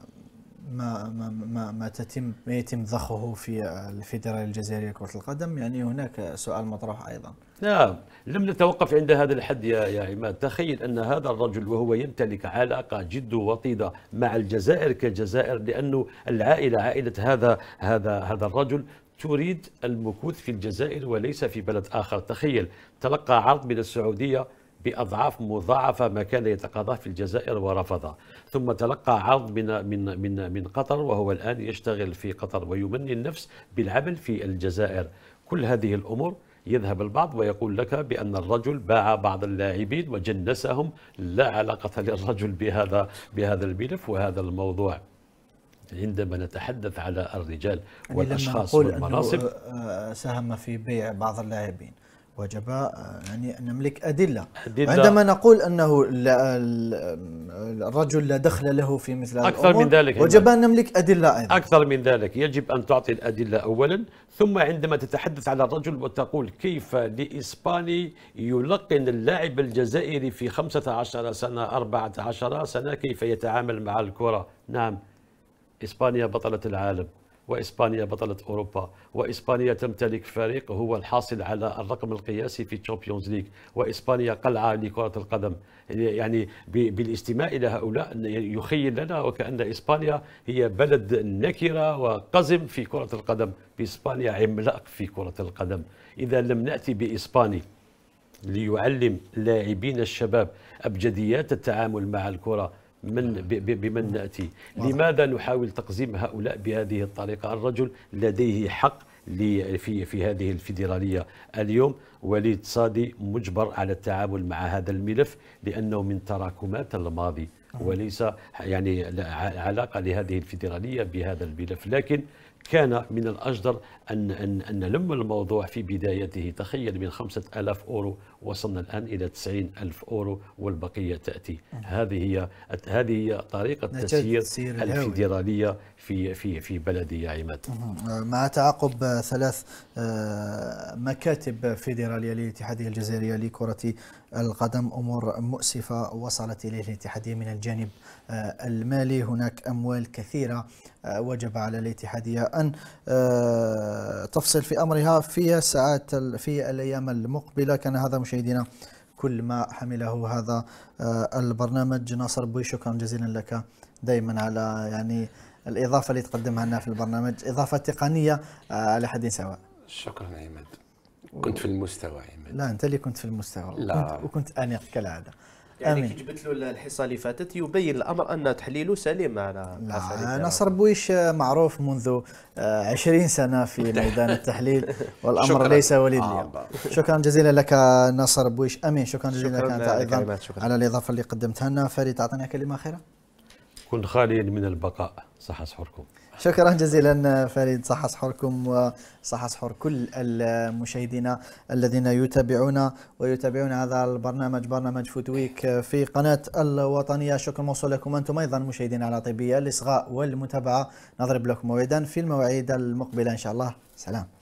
ما ما ما, ما تتم ما يتم ضخه في آه، الفيدرالية الجزائرية لكرة القدم يعني هناك سؤال مطروح أيضا نعم لم نتوقف عند هذا الحد يا يا عماد تخيل أن هذا الرجل وهو يمتلك علاقة جد وطيدة مع الجزائر كجزائر لأنه العائلة عائلة هذا هذا هذا الرجل تريد المكوث في الجزائر وليس في بلد آخر تخيل تلقى عرض من السعودية بأضعاف مضاعفة ما كان يتقاضاه في الجزائر ورفضه ثم تلقى عرض من من من من قطر وهو الان يشتغل في قطر ويمني النفس بالعمل في الجزائر كل هذه الامور يذهب البعض ويقول لك بأن الرجل باع بعض اللاعبين وجنسهم لا علاقة للرجل بهذا بهذا الملف وهذا الموضوع عندما نتحدث على الرجال يعني والأشخاص والمناصب آه، ساهم في بيع بعض اللاعبين وجب آه، يعني أن نملك أدلة عندما نقول أنه الرجل لا دخل له في مثل هذه أكثر من ذلك وجب أن نملك أدلة أيضا أكثر من ذلك يجب أن تعطي الأدلة أولا ثم عندما تتحدث على الرجل وتقول كيف لإسباني يلقن اللاعب الجزائري في 15 سنة 14 سنة كيف يتعامل مع الكرة نعم إسبانيا بطلة العالم وإسبانيا بطلة أوروبا وإسبانيا تمتلك فريق هو الحاصل على الرقم القياسي في تشامبيونز ليج وإسبانيا قلعة لكرة القدم يعني بالاستماع إلى هؤلاء يخيل لنا وكأن إسبانيا هي بلد نكرة وقزم في كرة القدم إسبانيا عملاق في كرة القدم إذا لم نأتي بإسباني ليعلم لاعبين الشباب أبجديات التعامل مع الكرة من بمن نعم. نعم. ناتي لماذا نحاول تقزيم هؤلاء بهذه الطريقه الرجل لديه حق في في هذه الفيدراليه اليوم وليد صادي مجبر على التعامل مع هذا الملف لانه من تراكمات الماضي نعم. وليس يعني علاقه لهذه الفيدراليه بهذا الملف لكن كان من الأجدر أن, أن, أن نلم الموضوع في بدايته تخيل من خمسة ألاف أورو وصلنا الآن إلى تسعين ألف أورو والبقية تأتي نعم. هذه هي هذه هي طريقة تسيير الفيدرالية في في في بلدي يا عماد مع تعاقب ثلاث آه، مكاتب فيدرالية للاتحادية الجزائرية لكرة القدم أمور مؤسفة وصلت إليه الاتحادية من الجانب آه، المالي هناك أموال كثيرة آه، وجب على الاتحادية أن تفصيل في امرها في الساعات في الايام المقبله كان هذا مشاهدينا كل ما حمله هذا آه، البرنامج ناصر بوي شكرا جزيلا لك دائما على يعني الاضافه اللي تقدمها لنا في البرنامج اضافه تقنيه آه، على حد سواء شكرا عماد كنت في المستوى عماد لا انت اللي كنت في المستوى لا وكنت, وكنت انيق كالعاده يعني كي جبت له الحصه اللي فاتت يبين الامر ان تحليله سليم على نعم، نصر بويش معروف منذ 20 آه، سنه في ميدان التحليل والامر شكرا. ليس وليد آه، اليوم شكرا جزيلا لك نصر بويش امين شكرا جزيلا لك انت ايضا على الاضافه اللي قدمتها لنا فريد تعطينا كلمه اخيره كنت خاليا من البقاء صح صحوركم شكرا جزيلا فريد صح سحوركم وصح سحور كل المشاهدين الذين يتابعون ويتابعون هذا البرنامج برنامج فوتويك في قناة الوطنية شكرا موصول لكم أنتم أيضا مشاهدينا طبية الإصغاء والمتابعة نضرب لكم موعدا في المواعيد المقبلة إن شاء الله سلام